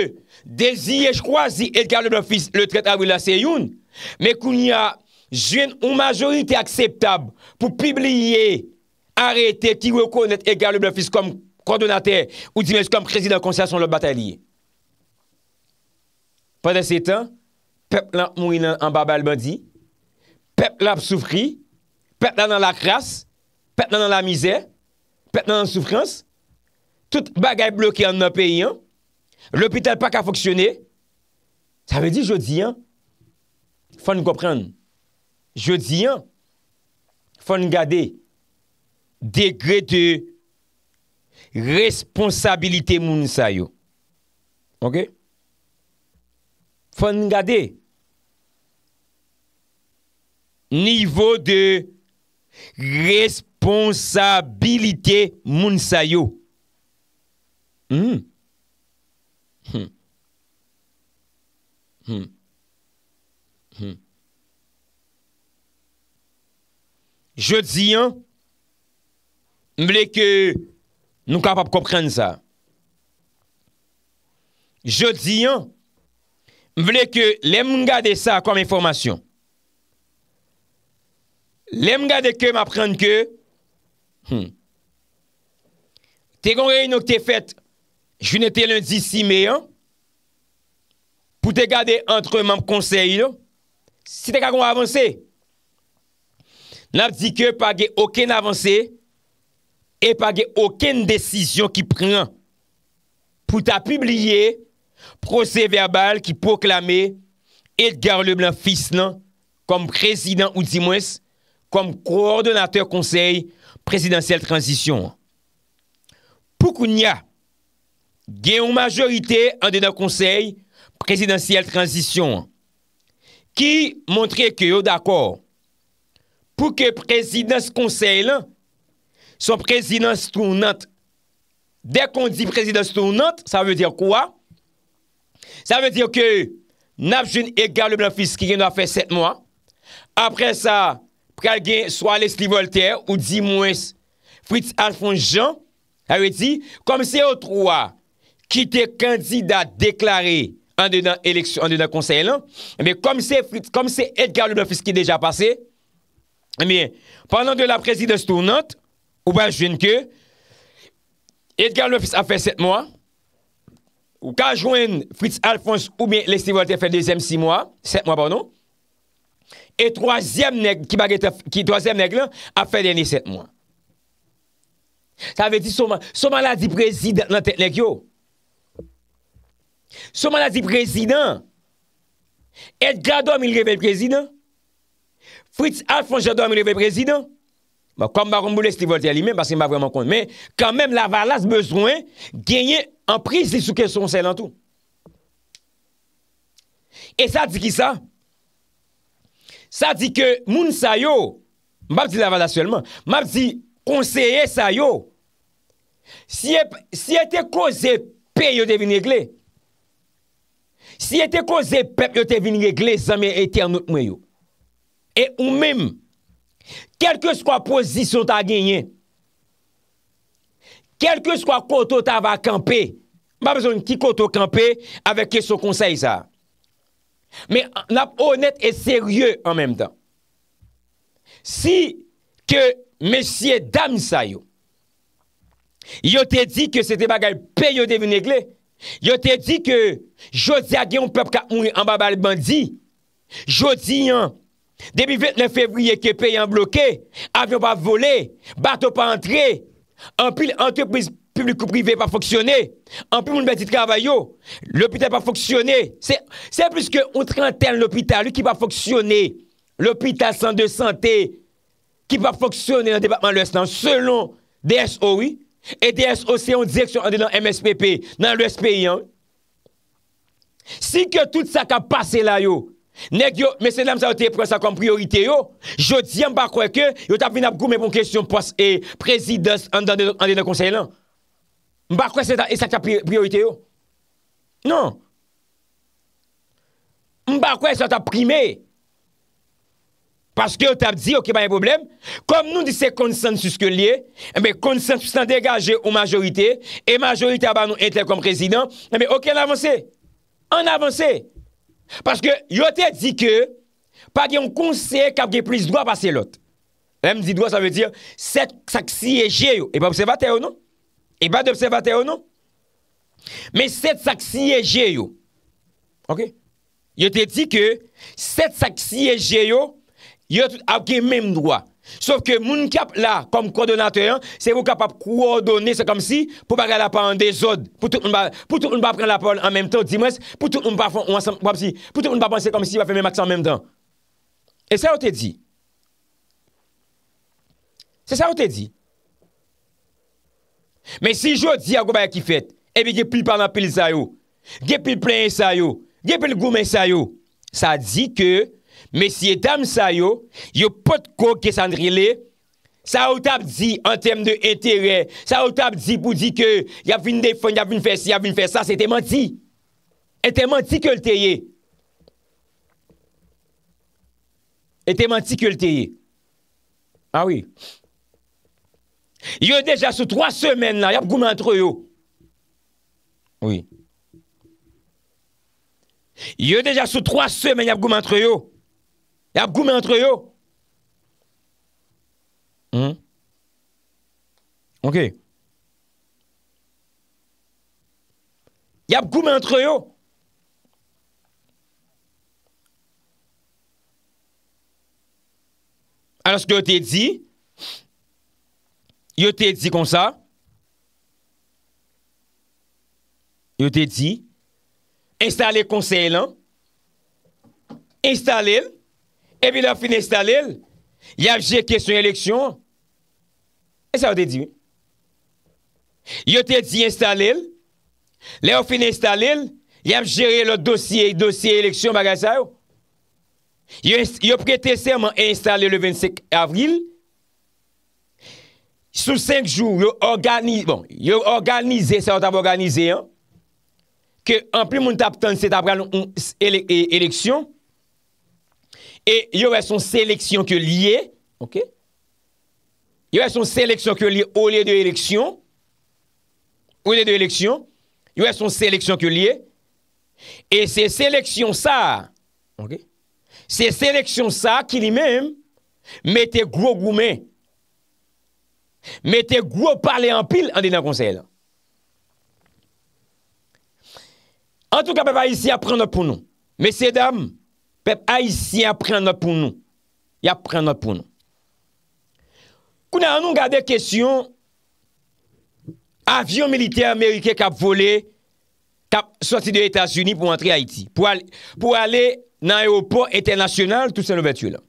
de zi ye chkwa zi, et gavle blan fis, le tret avil la seyoun, Mè koun ya jwen ou majorite akseptab pou pibliye arete ki wè konet e gale blè fis kom kondonate ou dimès kom prezident konsyasyon lò batalye. Pwè de se tan, pep lan moun nan ambabal bandi, pep lan soufri, pep lan nan la kras, pep lan nan la mizè, pep lan nan soufrans, tout bagay blokè an nan peyi an, l'opitel pak a foksyonè, sa vè di jodi an? Fon gopren. Je diyan. Fon gade. Dekre de responsabilite moun sayo. Ok. Fon gade. Nivo de responsabilite moun sayo. Hmm. Hmm. Hmm. Je di an, mwen vle ke nou kapap kopren sa. Je di an, mwen vle ke lè mwen gade sa kwa mwen formasyon. Lè mwen gade ke m apren ke, te gongen nou ki te fet, jounen te lundi 6 me an, pou te gade antre moun konsey nou, si te kakon avansey, nan di ke pa ge oken avanse e pa ge oken desisyon ki pren pou ta publie prosè verbal ki poklame Edgar Leblanc fis nan kom prezident ou di mwes kom koordinatèr konsey prezidentyel transisyon. Poukoun ya ge yon majorite an dena konsey prezidentyel transisyon ki montre ke yo d'akor pou ke prezidans konsey lan, son prezidans tou nante, dek kon di prezidans tou nante, sa ve dir kwa? Sa ve dir ke, nap jen e gar le blan fis ki gen do a fe set mwa, apre sa, pral gen so ales li Voltaire, ou di mwes Fritz Alfons Jean, a ve di, kom se o troa, ki te kandida deklari, an de dan konsey lan, eh kom se Edgar Le Blan Fis ki deja pase, Mwenye, pwennan de la prezidens tou nante, ou waj jwen ke, Edgard Lofis a fe set mwen, ou kaj jwen Fritz Alphonse Oumie Lestivolde a fe dezem si mwen, set mwen pwennon, e troazem neg, ki bag eto, ki troazem neg lan, a fe deni set mwen. Sa ve ti soman, soman la di prezidens nan tek neg yo. Soman la di prezidens, Edgard Lofis a fe dezem si mwen, Fritz Alfons Jadon mi leve prezident, ba bon, kom ba romboule stivol di alime, basi mba vreman kont, men, kanmen la valas bezwen, genye, anpris li souke son sel an tou. E sa di ki sa? Sa di ke moun sayo, mba di la valas selman, mba di, konseye sayo, si ye te koze pe, yo te vini egle, si ye te koze pe, yo te vini egle, zame ete anot mwen yo. Et ou mèm, kelke skwa pozisyon ta genye, kelke skwa koto ta va kampe, ba bezoun ki koto kampe, aveke sou konsey sa. Mè nap honet et seryè en mèm tan. Si ke mesye dam sa yo, yo te di ke se te bagal pe yo devine gle, yo te di ke jodi agyon pep ka moun an babal bandi, jodi an, Demi 29 fevriye ke pe yon bloke Avyon pa vole Bato pa entre Anpil anteprise publiko-prive pa foksyone Anpil moun beti travay yo L'hôpital pa foksyone Se plus ke outran ten l'hôpital L'hôpital san de sante Ki pa foksyone nan depatman l'est nan Selon DSOI E DSOC yon direksyon an de nan MSPP Nan l'est pe yon Si ke tout sa ka pase la yo Nèk yo, mè sè lèm sa yo te prensa kom priorite yo Jodi, m pa kwe ke Yo tap vina pou kou mè pou kèsyon e Presidens an dè nan konsey lan M pa kwe se ta e priorite yo Non M pa kwe se ta prime Paske yo tap di Ok, ba yon problem Kom nou di se konsensus ke liye e Konsensus nan degaje ou majorite E majorite a ba nou entè kom prezident Ok, an avansè An avansè Paske yo te di ke pa ge yon konsey kap ge plis doa pase lot. M di doa sa ve di set saksiye je yo. E pa observate yo nou? E pa de observate yo nou? Me set saksiye je yo. Ok? Yo te di ke set saksiye je yo yo ap ge menm doa. Sop ke moun kap la kom kodonate yon Se yon kapap kodone se kom si Po baga la pa an de zod Po tout un ba pren la pa an an menm tan Po tout un ba pon se kom si Ba fe menm aksan menm tan E sa yo te di Se sa yo te di Men si yo di a goba ya ki fet Ebi ge pli pa nan pil zayou Ge pli plen zayou Ge pli goumen zayou Sa di ke Mesye dam sa yo, yo pot ko kesandri le, sa ou tap di an tem de etere, sa ou tap di pou di ke yavine defon, yavine fese, yavine fese, sa se temanti. E temanti ke lteye. E temanti ke lteye. Awi. Ah yo deja sou 3 semen la, yav goumantroyo. Oui. Yo deja sou 3 semen la, yav goumantroyo. Y ap koume antre yo. Hmm? Ok. Y ap koume antre yo. Anos ke yo te di. Yo te di konsa. Yo te di. Instale konsen lan. Instale l. evi la fin installel, yavje kesyon eleksyon, e sa ou te di. Yo te di installel, la ou fin installel, yavje jere lo dosye, dosye eleksyon baga sa ou. Yo prete serman installel le 25 avril, sou 5 jou, yo organize, bon, yo organize, sa ou ta ou organize, ke an pli moun tap tansi ta pran eleksyon, Et il y a son sélection que lié, ok? Il y a son sélection que lié au lieu de élection, au lieu de élection, il y a son sélection que lié. Et c'est sélection ça, ok? C'est sélection ça qui lui-même mettait gros gourmet, mettez gros parler en pile en dedans conseil. En tout cas, papa ici apprendre pour nous. Messieurs, dames, pep Haitien pren not pou nou. Ya pren not pou nou. Kou nan anon gade kèsyon, avyon milite Amerike kap vole, kap soti de Etasuni pou antre Haiti. Pou ale nan aéroport etenasyonal, tout se nou betye la.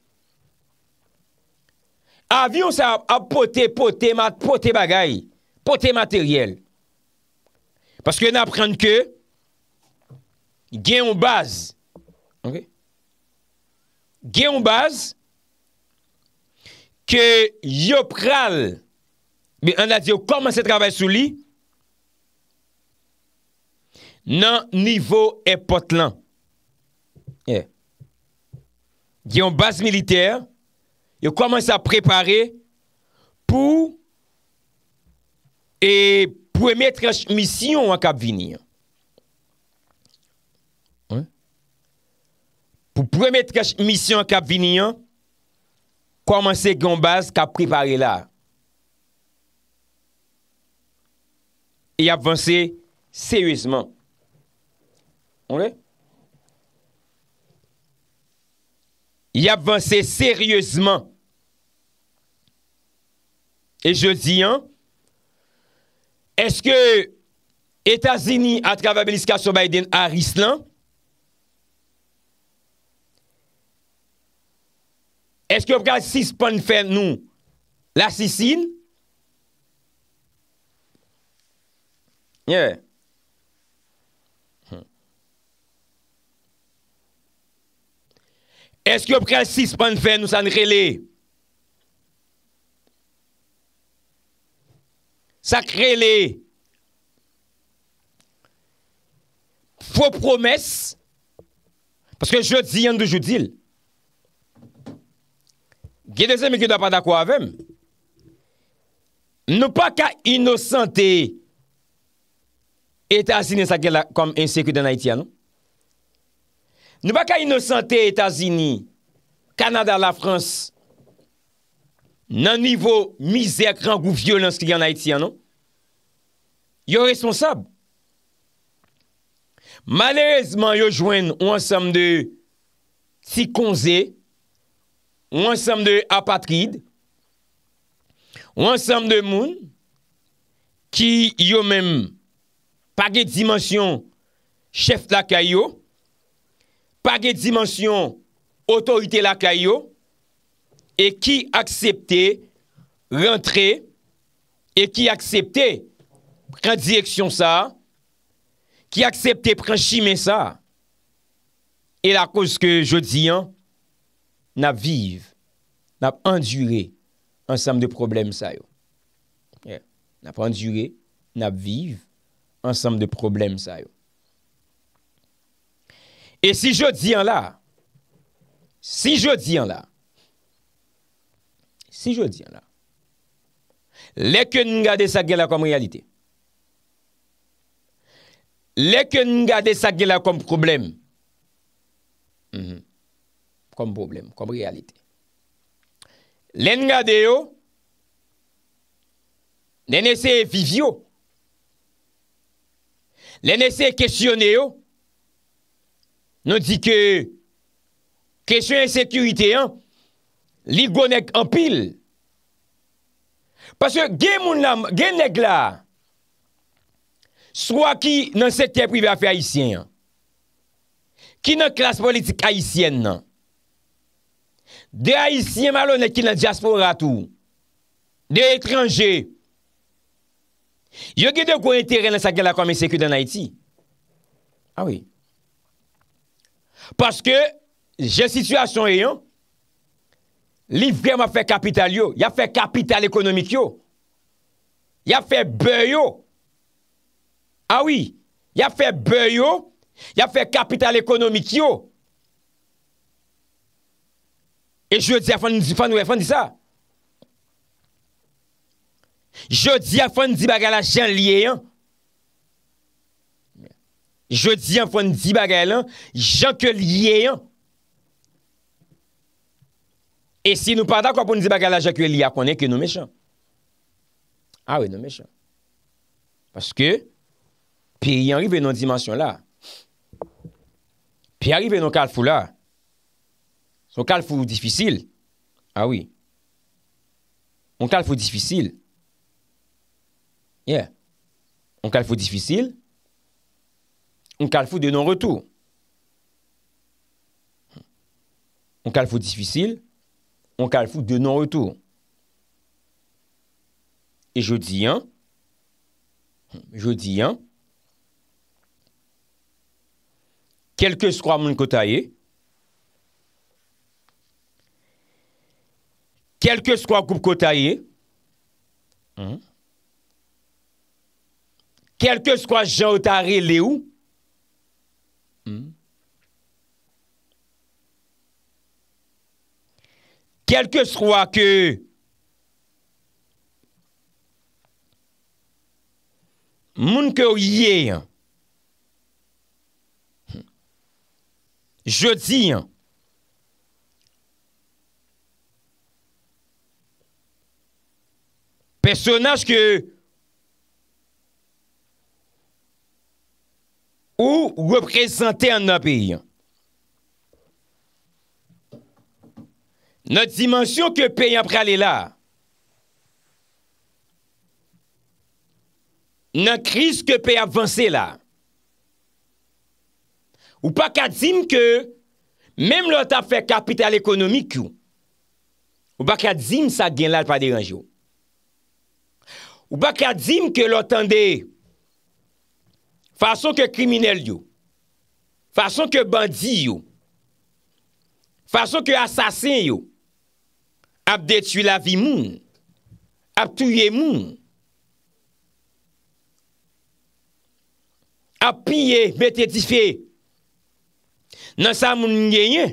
Avyon sa ap pote, pote bagay, pote materyel. Paske nan ap pren ke, gen yon baz. Ok? gen yon baz ke yo pral mi an la di yo komanse trabay sou li nan nivo epot lan. Gen yon baz militer yo komanse a prepare pou e pou emetre misyon an kap vinir. pou premetre misyon kap vini an, kwa man se gwanbaz kap pripare la. Y ap vansè seryèzman. Y ap vansè seryèzman. E, e je di an, eske Etasini atrava beliska sou Biden a Rislan, Eske yo pral 6 pan fè nou la sisil? Ye. Hmm. Eske yo pral 6 pan fè nou sa nrele? Sa krele? Fou promes? Paske jodi yon de jodi l. Gye dese mèk yo dwa pa da kwa avèm. Nou pa ka inosante Etasini sakè la kom ensekw den Haitian nou. Nou pa ka inosante Etasini, Kanada, la Frans, nan nivou mizèk rangou violens ki gen Haitian nou. Yo responsab. Malèzman yo jwen ou ansam de ti konze wansam de apatrid, wansam de moun, ki yo menm page dimensyon chef lakayyo, page dimensyon otorite lakayyo, e ki aksepte rentre, e ki aksepte pran direksyon sa, ki aksepte pran chime sa, e la kous ke jodi an, nap viv, nap endure ansam de problem sa yo. Nap endure, nap viv, ansam de problem sa yo. E si jo diyan la, si jo diyan la, si jo diyan la, leke nga de sa gela kom realite. Leke nga de sa gela kom problem. Mm-hmm. kom problem, kom realite. Len nga deyo, nen ese vivyo, len ese kesyon deyo, nou di ke, kesyon en sekurite an, li gwen ek an pil. Paske gen moun lam, gen nek la, swa ki nan sekte privafi haisyen an, ki nan klas politik haisyen an, De ah a yi siye malo ne ki nan diaspora tou. De ekranje. Yo gede kwenye teren nan sa gen la komise ki dan Haiti. Awi. Paske, jen situasyon e yon. Livrem a fe kapital yo. Ya fe kapital ekonomik yo. Ya fe be yo. Awi. Ya fe be yo. Ya fe kapital ekonomik yo. Awi. E jodi a fon di fan ou e fon di sa? Jodi a fon di bagala jan liye yon? Jodi a fon di bagala jan ke liye yon? E si nou parda konpon di bagala jan ke liye apon e ke nou mechon? A ah we nou mechon. Paske, pi yon rive nou dimensyon la. Pi yon rive nou kal fula la. On calfou difficile. Ah oui. On calfou difficile. Yeah. On calfou difficile. On calfou de non-retour. On calfou difficile. On calfou de non-retour. Et je dis, hein. Je dis, hein. Quelque soit mon côté, kelke skwa koup kota ye, kelke skwa jan otare le ou, kelke skwa ke moun ke ou ye, jodi, Personaj ke ou wè prezante an nan peyi an. Nan dimansyon ke peyi an prele la. Nan kriz ke peyi avanse la. Ou pa ka dim ke, mem lò ta fè kapital ekonomik yo. Ou pa ka dim sa gen lal pa de yon jò. Ou baka djim ke lotande, fason ke kriminel yo, fason ke bandi yo, fason ke asasen yo, ap detu la vi moun, ap touye moun, ap piye metedifiye, nan sa moun nyeye,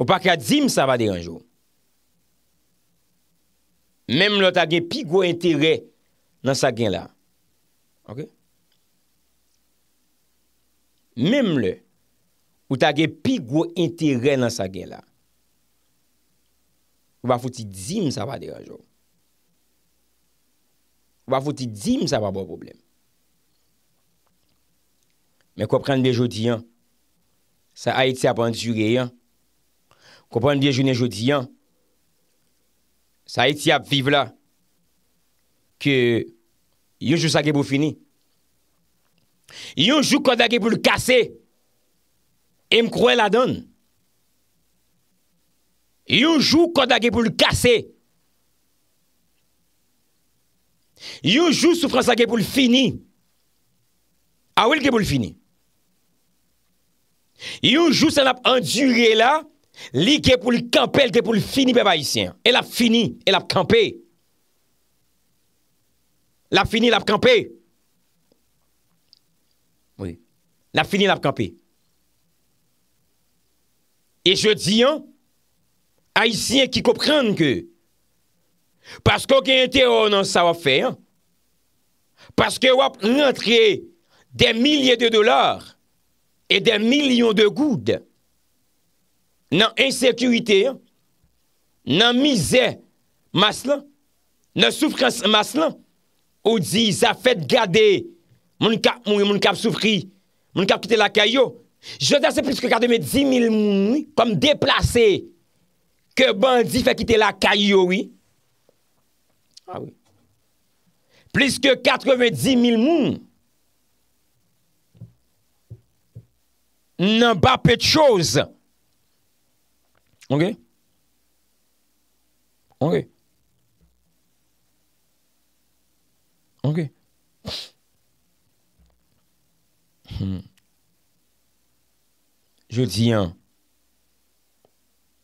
ou baka djim sa va deganj yo. Mem le ou ta gen pi gwo interè nan sa gen la. Ok? Mem le ou ta gen pi gwo interè nan sa gen la. Ou va foti di m sa va de anjou. Ou va foti di m sa va bo problem. Men kwa pren biye jodi an, sa a eti apan di juri an, kwa pren biye jounen jodi an, sa eti ap viv la, ke yonjou sa ke pou fini, yonjou koda ke pou l kase, e mkwè la don, yonjou koda ke pou l kase, yonjou soufran sa ke pou l fini, a wel ke pou l fini, yonjou sa nap andyure la, Li ke pou li kampe, li ke pou li fini bebe Haitien. El ap fini, el ap kampe. El ap fini, el ap kampe. Oui. El ap fini, el ap kampe. Et je dis, hein, Haitien ki koprenge, paske oké ente, oh non, sa wap fè, hein, paske wap nantre de milyè de dolar et de milyon de gouda. nan insekurite, nan mizè, mas lan, nan soufrense mas lan, ou di, sa fèd gade, moun kap moun, moun kap soufri, moun kap kite la kayo, joda se plus ke kade me 10.000 moun, kom deplase, ke bandi fè kite la kayo, oui, a ah, oui, plus ke 90.000 moun, nan ba pe chose, Ok. Ok. Ok. Hmm. Je di yon.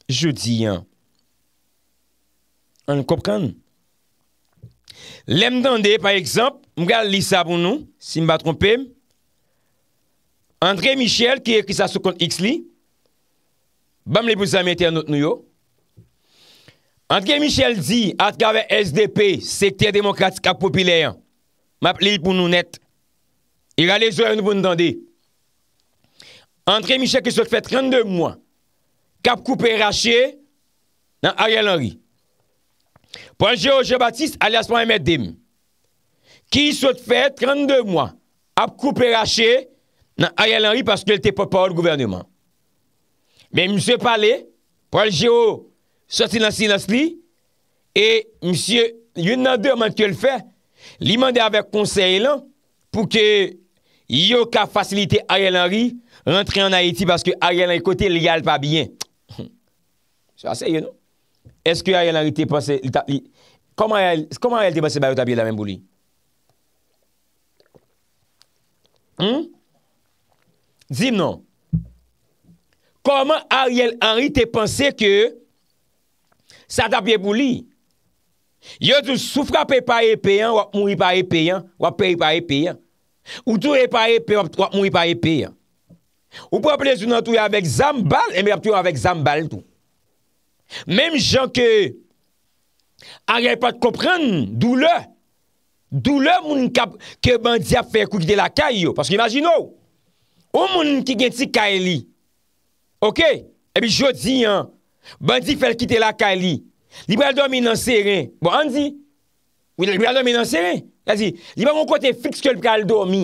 Je di yon. An kop kan? Lem dan de, par eksemp, mga li sa bon nou, si mba trompem. Andre Michel ki ekisa sou kont x li. Bam li pou zamete anot nou yo. Antre Michel di, atkave SDP, Sektir Demokratik ap popilyen, map li pou nou net, ira le zware nou pou nou dande. Antre Michel ki sot fè 32 mwa, kap koupè rachè, nan a yal anri. Ponjè Roche-Baptiste, alias mwen mèd dim. Ki sot fè 32 mwa, ap koupè rachè, nan a yal anri, paske lte popor gouvernement. Men msye pale, pralje ou, sotilansi lansli, e msye, yon nan de man ke l fe, li mande avek konsey lan, pou ke yo ka fasilite Ariel Henry rentre an Haiti, baske Ariel Henry kote legal pa biyen. Sase yon nou. Eske Ariel Henry te pase, koman Ariel te pase bayot a biyen la men boulie? Hmm? Zim nou. Koman Ariel Henry te panse ke sa tapye bou li? Yo tou soufra pe pa epen, wap moui pa epen, wap pe epen, ou tou repa epen, wap moui pa epen. Ou pou aple zounan tou yon avek zambal, eme ap tou yon avek zambal tou. Mem jan ke Ariel pat kopren, dou le, dou le mouni ke bandia fe kouk de la kay yo. Paske imagino, ou mouni ki gen ti kay li? Ok, epi jodi an, bandi fel kite la kali, li pre al dormi nan seren, bon andi, ou li pre al dormi nan seren, ladi, li pre kon kote fix ke l pre al dormi,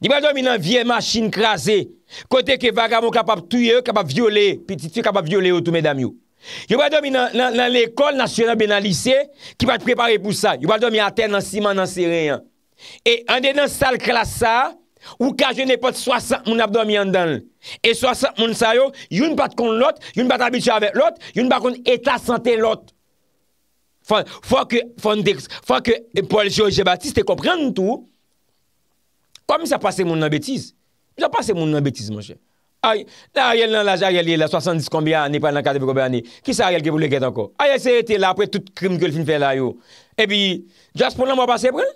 li pre al dormi nan vie masin krasi, kote ke vagamon kapap tuye, kapap viole, pi titi kapap viole ou tou medam yo. Yo pre al dormi nan l'ekol, nasyonal be nan lise, ki pre al prepare pou sa, yo pre al dormi a ten nan siman nan seren an, e andi nan sal klasa, Ou ka jene pot 60 moun abdome yandan. E 60 moun sayo, yon bat kon lot, yon bat abitja avè lot, yon bat kon etat sante lot. Fwa ke Paul George Baptiste te komprende tout, kom sa pase moun nan betise. Sa pase moun nan betise, monshe. Ay, la a yel nan la jayel yel la, 70 kombi ane, pran nan 40 kombi ane, ki sa a yel ke pou le kèd anko. Ay, se yete la apre tout krim ke l fin fè la yo. E bi, jas pou nan mwa pase pran?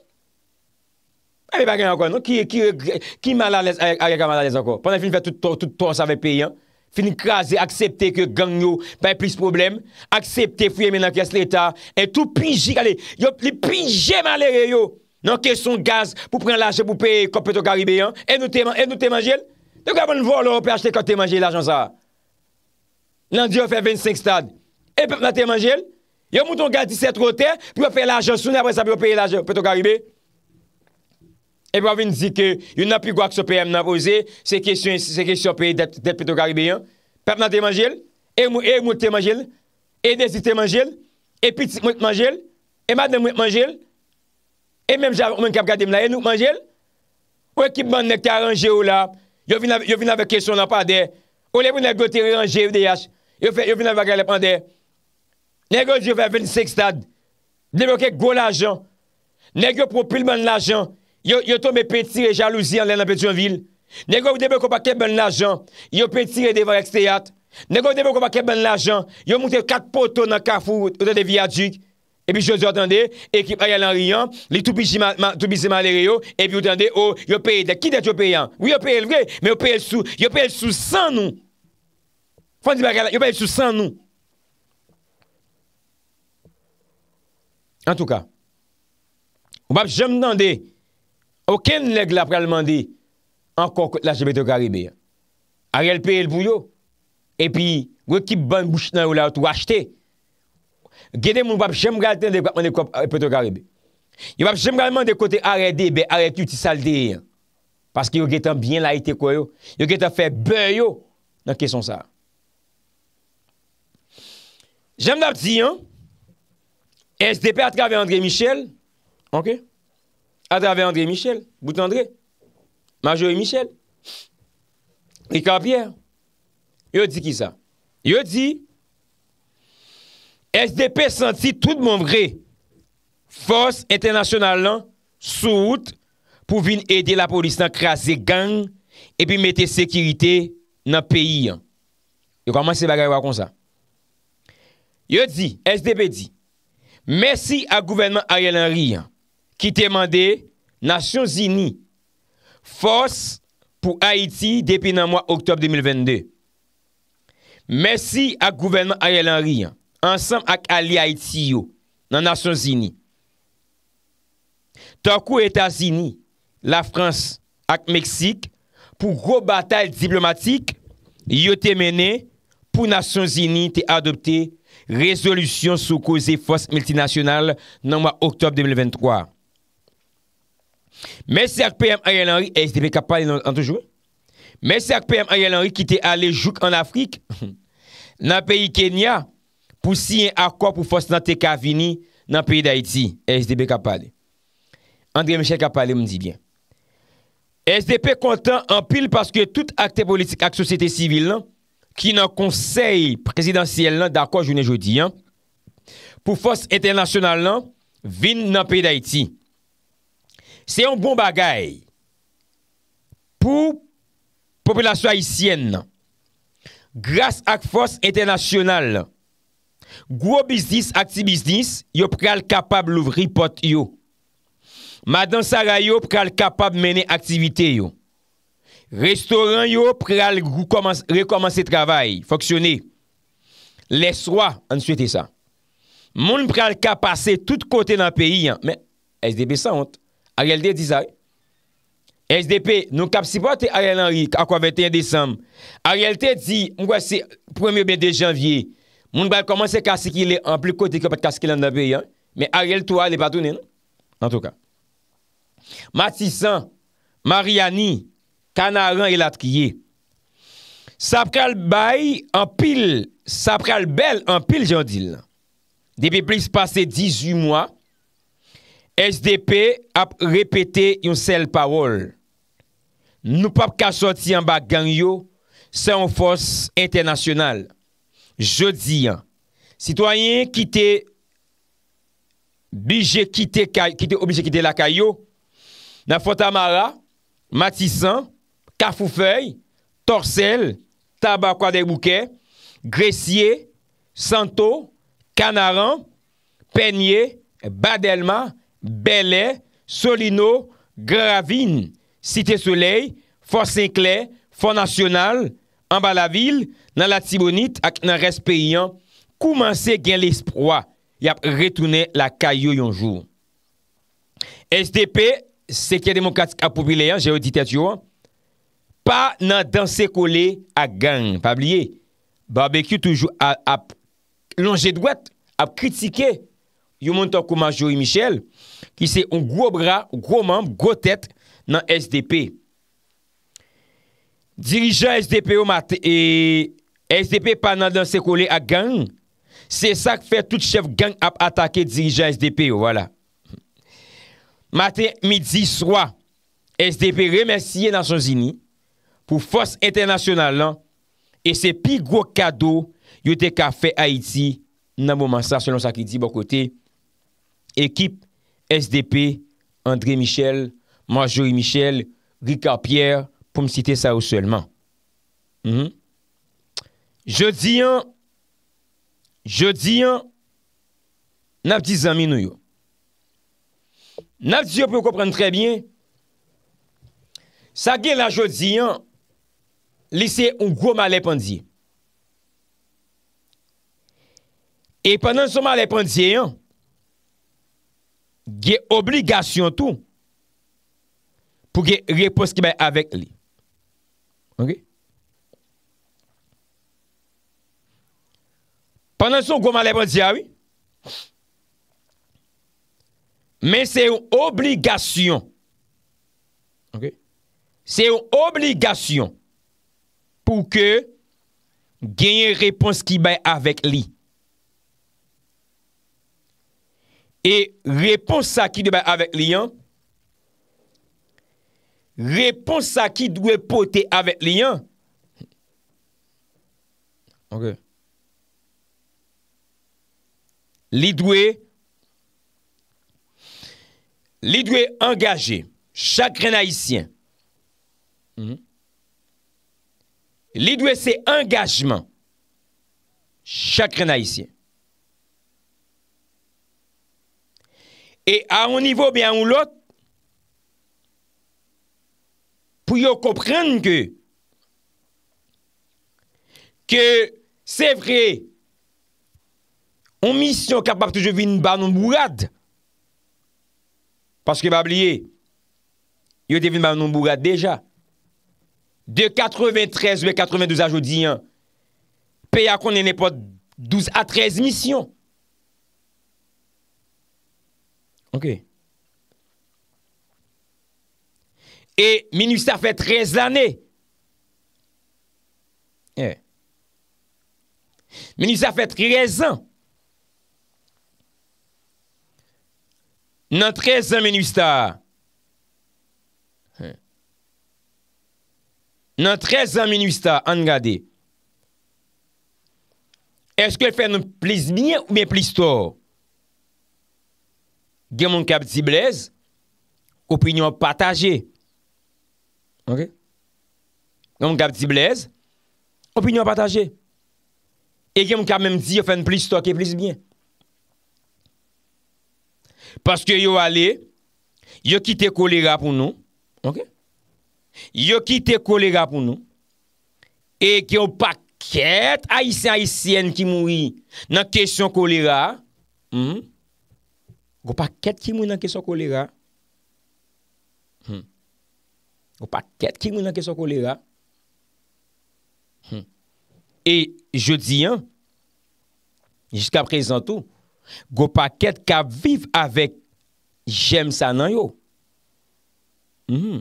A mi pa gen ankon, nou ki malalèz, a gen malalèz ankon. Pendè fin fè tout tor, tout tor sa ve pe yon. Fin krasè, akseptè ke gang yo, bay plis problem. Akseptè fè menak yas l'Etat, e tou pijik, ale, yo li pijek malè re yo. Nan ke son gaz pou pren l'ajè pou pe, kon pe to karibè yon, e nou te manjèl? Yo gavon vò lò, ou pe achète kon te manjèl l'ajèl sa. Landi yo fè 25 stade. E pe pran te manjèl? Yo mouton gaz 17 rotè, pou pa fè l'ajèl sounè, apre sa pou pa pe l'ajèl E wav yon zi ke yon nan pi gwak sope yon nan vose, se kesyon se kesyon pe yon det peto garibe yon. Pernante manjil, e mwote manjil, e desite manjil, e piti mwite manjil, e maden mwite manjil, e menm jav mwen kap gade mla, e nou manjil. Ou ekipman nek taranje ou la, yo vina ve kesyon nan pa de, ou le vou negote re anje ou de yas, yo vina ve gale pan de, negyo jyofa ven seks tad, nevyo kek go la jan, negyo propil ban la jan, Yo toume petire jalouzi an lè nan peti an vil. Nèkò ou debè kon pa kem ben l'ajan. Yo petire devan eksteyat. Nèkò ou debè kon pa kem ben l'ajan. Yo moutè kat poto nan kafou. Yo te de viyadjik. E pi jò jò tande ekip a yal an riyan. Li toupi zi malere yo. E pi jò tande yo peye de ki de jò peyan. Ou yo peye l vre. Yo peye l sou. Yo peye l sou san nou. Fondi bagada. Yo peye l sou san nou. En tout ka. Ou bab jò mtande. Oken neg la pralman de ankon kot la chebet euh, yo garebe. Arre elpeye elbou yo. E pi, yo ki ban bouch nan yo la ou tou achete. Gede moun wap jem garebe ten de kote an de kote a rebe. Yo wap jem garebe man de kote a rebe, be a rebe yu ti salde. Paske yo ge ten bien la ite kwe yo. Yo ge ten fe ben yo. Nan keson sa. Jem da pti an. En se depa atrave Andre Michel. Ok? Adrave André Michel, bout André, Majore Michel, Rikard Pierre, Yo di ki sa? Yo di, SDP senti tout mon vre, Fos, international lan, Souout, Pou vin ede la polis nan krasi gang, E pi mette sekirite nan peyi an. Yo kwa man se bagay wakon sa? Yo di, SDP di, Mersi a gouvenman Ariel Henry an, Ki te mande, Nasyon Zini, fos pou Haiti depi nan mwa Oktob 2022. Mersi ak gouvernement Ayelen Rian, ansam ak Ali Haiti yo nan Nasyon Zini. Tarkou etat Zini, la Frans ak Meksik, pou go batal diplomatik, yo te mene pou Nasyon Zini te adopte rezolusyon sou koze fos multinasyonal nan mwa Oktob 2023. Mè se akpèm a yè lanri, SDP kapalè nan toujou, mè se akpèm a yè lanri ki te ale jouk an Afrik, nan peyi Kenya, pou si yè akwa pou fòs nan te kavini nan peyi d'Haïti, SDP kapalè. André Michel kapalè mè di bien. Eh, SDP kontan an pil paske tout akte politik ak sosyete sivil nan, ki nan konsey presidansyèl nan, d'akwa jounè joudi, pou fòs internasyonal nan, vin nan peyi d'Haïti. Se yon bon bagay pou populasyon ayisyen nan. Gras ak fos entenasyonal. Gwo biznis, akti biznis, yo pral kapab louvri pot yo. Madan saray yo pral kapab mene aktivite yo. Restoran yo pral rekomansi travay, foksyone. Les wak an souyte sa. Moun pral kapase tout kote nan peyi. Men, SDB sa ont. A realte di zay. SDP nou kapsipote a real Anri akwa 21 Desem. A realte di mwen kwa se 1er ben de Janvye. Mwen bèl komanse kase ki lè an pli kote ki pat kase ki lè an nabè yon. Mè a realto a lè patounen. Matisan, Mariani, Kanaran e Latriye. Sapral bèl an pil jandil. Depi pli se pase 18 mwa. SDP ap repete yon sel parol. Nou pap kasoti an bag gang yo, se an fos internasyonal. Je di an. Citoyen ki te bije ki te la kayo, nan fota mara, matisan, kafu fey, torsel, tabakwa de bouke, gresye, santo, kanaran, penye, badelma, Belè, Solino, Gravine, Sité-Soleil, Fonse-Éclair, Fond National, Ambala-Ville, Nanla-Tibonite, ak nan respeyyan, koumanse gen l'esproa yap retounè la kayo yonjou. SDP, Seker Demokratik apopileyan, jè ou ditat yo, pa nan dansè kole ak gang, pabliye. Barbecue toujou ap longe dwet, ap kritikey, yon moun ta kouman Jory Michel, ki se yon gwo bra, gwo mamb, gwo tet nan SDP. Dirijan SDP yo, e, SDP pan nan dan se kole a gang, se sa k fe tout chef gang ap atake dirijan SDP yo, wala. Mate midi swa, SDP remersiye Nansyon Zini, pou fos internasyonal lan, e se pi gwo kado, yon de ka fe Haiti, nan moun man sa, selon sa ki di bokote, ekip SDP, André Michel, Majori Michel, Ricard Pierre, pou m'citer sa ou seulement. Mhm. Je diyan, je diyan, nap di zaminou yo. Nap diyo pou m'koprenne trebyen, sa gen la je diyan, lise un gwo male pandye. E panan son male pandye yon, gen obligasyon tou, pou gen repons ki bay avèk li. Ok? Pendan sou gwa man lepon diya, oui? Men se yon obligasyon, ok? Se yon obligasyon, pou ke gen yon repons ki bay avèk li. Ok? E repons sa ki dwe pote avèk liyan? Repons sa ki dwe pote avèk liyan? Li dwe Li dwe engaje chakren haisyen mhm. Li dwe se engajman Chakren haisyen Et à un niveau bien ou l'autre, pour comprendre que, que c'est vrai, on mission capable de jouer une Parce que, va oublier, il était déjà. De 93 ou 92 à aujourd'hui, hein, pays a connu n'importe 12 à 13 missions. Ok. E, meni sa fè trezane. E. Meni sa fè trezan. Nan trezan meni sa. Nan trezan meni sa, an gade. E, eske fè nou plizmine ou mè plizto? Gen moun kap ti blez, opinyon pataje. Ok? Gen moun kap ti blez, opinyon pataje. E gen moun kap menm di yo fen plis tok e plis byen. Paske yo ale, yo kite kolera pou nou. Ok? Yo kite kolera pou nou. E gen moun paket aisyen aisyen ki moui nan kesyon kolera. Ok? Hmm? Gopaket ki mounan ke so kolera. Hmm. Gopaket ki mounan ke so kolera. Hmm. E je di an. Jiska prezantou. Gopaket kap viv avèk jem sa nan yo. Hmm.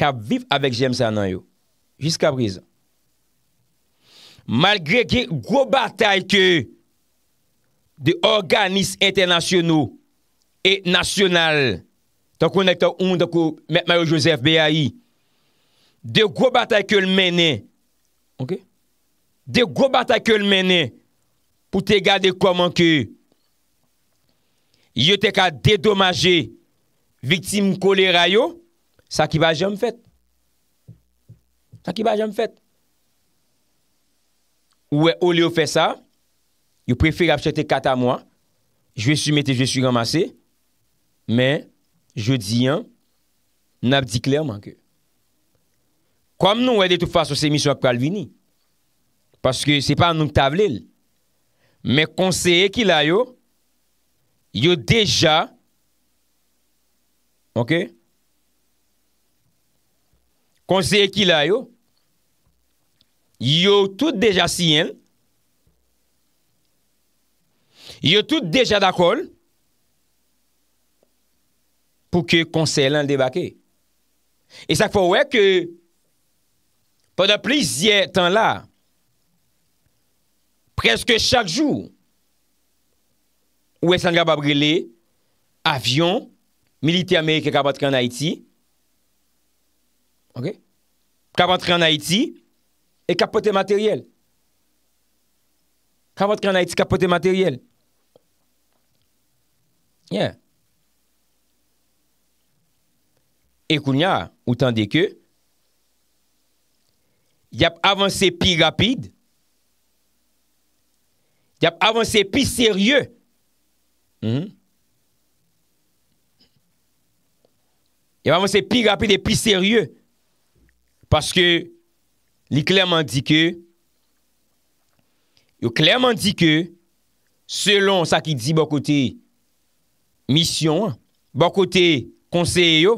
Kap viv avèk jem sa nan yo. Jiska prezantou. Malgré ki gopatay ke... de organis internasyonou et nasyonal tan konen ek tan un tan kon metman yo Joseph B.I. de gwo batak yo l menen ok de gwo batak yo l menen pou te gade kwa manke yo te ka dedomaje vitim kolera yo sa ki ba jom fet sa ki ba jom fet ou e ole yo fe sa yo prefere ap chete kata mwa, jwe su mette, jwe su ramase, men, jwe diyan, nan ap di kler manke. Kom nou wè de tou fason se misyon ap kalvini, paske se pa nou tablil, men konseye ki la yo, yo deja, ok, konseye ki la yo, yo tout deja siyen, yo tout deja d'akol pou ke konsey lan l'debakè. E sa fò wè ke pou de plizye tan la, preske chak joun wè sanga ba brilè avyon, milite Amerike kapotè en Haiti, kapotè en Haiti e kapotè materyèl. Kapotè en Haiti, kapotè materyèl. ekoun e ya, ou tan de ke, yap avanse pi rapide, yap avanse pi serye, mm-hmm. yap avanse pi rapide, et pi serye, paske li klerman di ke, yo klerman di ke, selon sa ki di bokote, Misyon, bon kote konseye yo,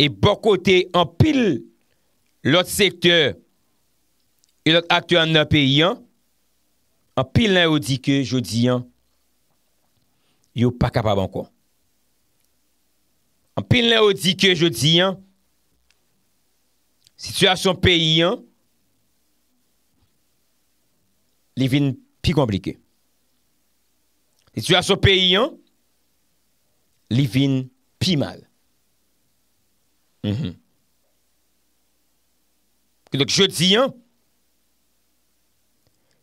e bon kote an pil lot sektor e lot aktor an nan peyi an, an pil lan yo dike, yo diyan, yo pa kapab anko. An pil lan yo dike, yo diyan, sitwasyon peyi an, li vin pi komplike. Sitywasyon peyi an, Livin Pimal. Kedok mhm. je di an,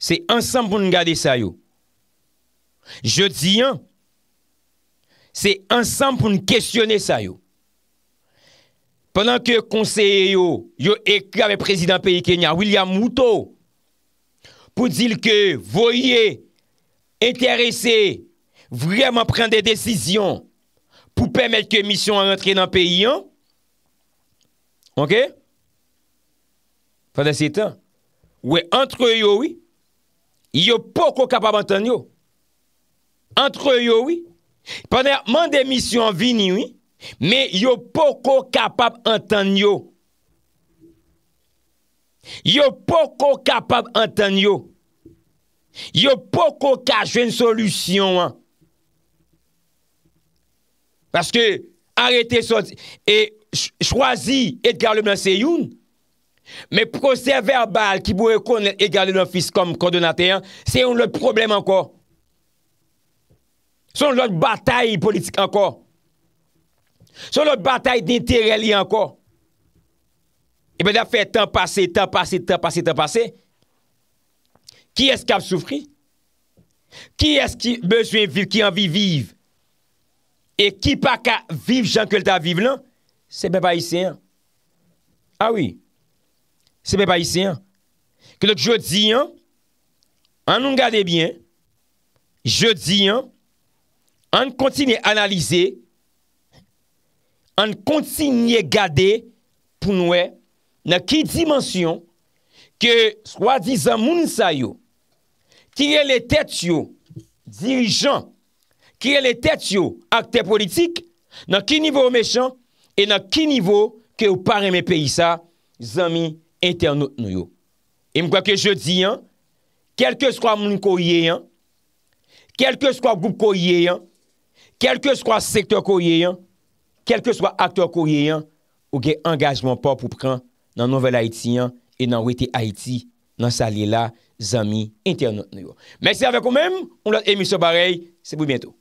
se ansan pou nou gade sa yo. Je di an, se ansan pou nou kestyone sa yo. Pendan ke konseye yo, yo ekla ve prezident peyi Kenya, William Mouto, pou dil ke voye, enterese, vreman pren de desisyon, pou pèmèd ke misyon an antre nan peyi an, ok, fèdè se tan, wè, antre yo wè, yo poko kapab an tan yo, antre yo wè, pèmèd mèndè misyon an vini wè, mè yo poko kapab an tan yo, yo poko kapab an tan yo, yo poko kache vè n solusyon an, Paske, arrete so, e chwazi et gale mwen se youn, men proses verbal ki mwen konen et gale mwen fis kom kondonateyan, se youn lout problem anko. Son lout batay politik anko. Son lout batay dintereli anko. E ben da fe tan pase, tan pase, tan pase, tan pase. Ki eske ap soufri? Ki eske beswen viv, ki anvi viv? E ki pa ka viv jan ke lta viv lan, sebe pa isen. Awi, ah sebe pa isen. Klok jodi, an nou gade bien, jodi, an kontine analize, an kontine gade pou noue, nan ki dimensyon, ke swa dizan moun sa yo, kire le tet yo, dirijan, Kiye le tèt yo akte politik, nan ki nivou me chan, e nan ki nivou ke ou pare me peyi sa, zami internet nou yo. E mkwa ke je di, kelke skwa moun kouye, kelke skwa goup kouye, kelke skwa sektor kouye, kelke skwa akte kouye, ou gen angajman pop ou pran nan Nouvel Haiti, e nan Ouete Haiti, nan sali la, zami internet nou yo. Mèsi avèk ou mèm, ou lòt emisyon barey, se bou bèntou.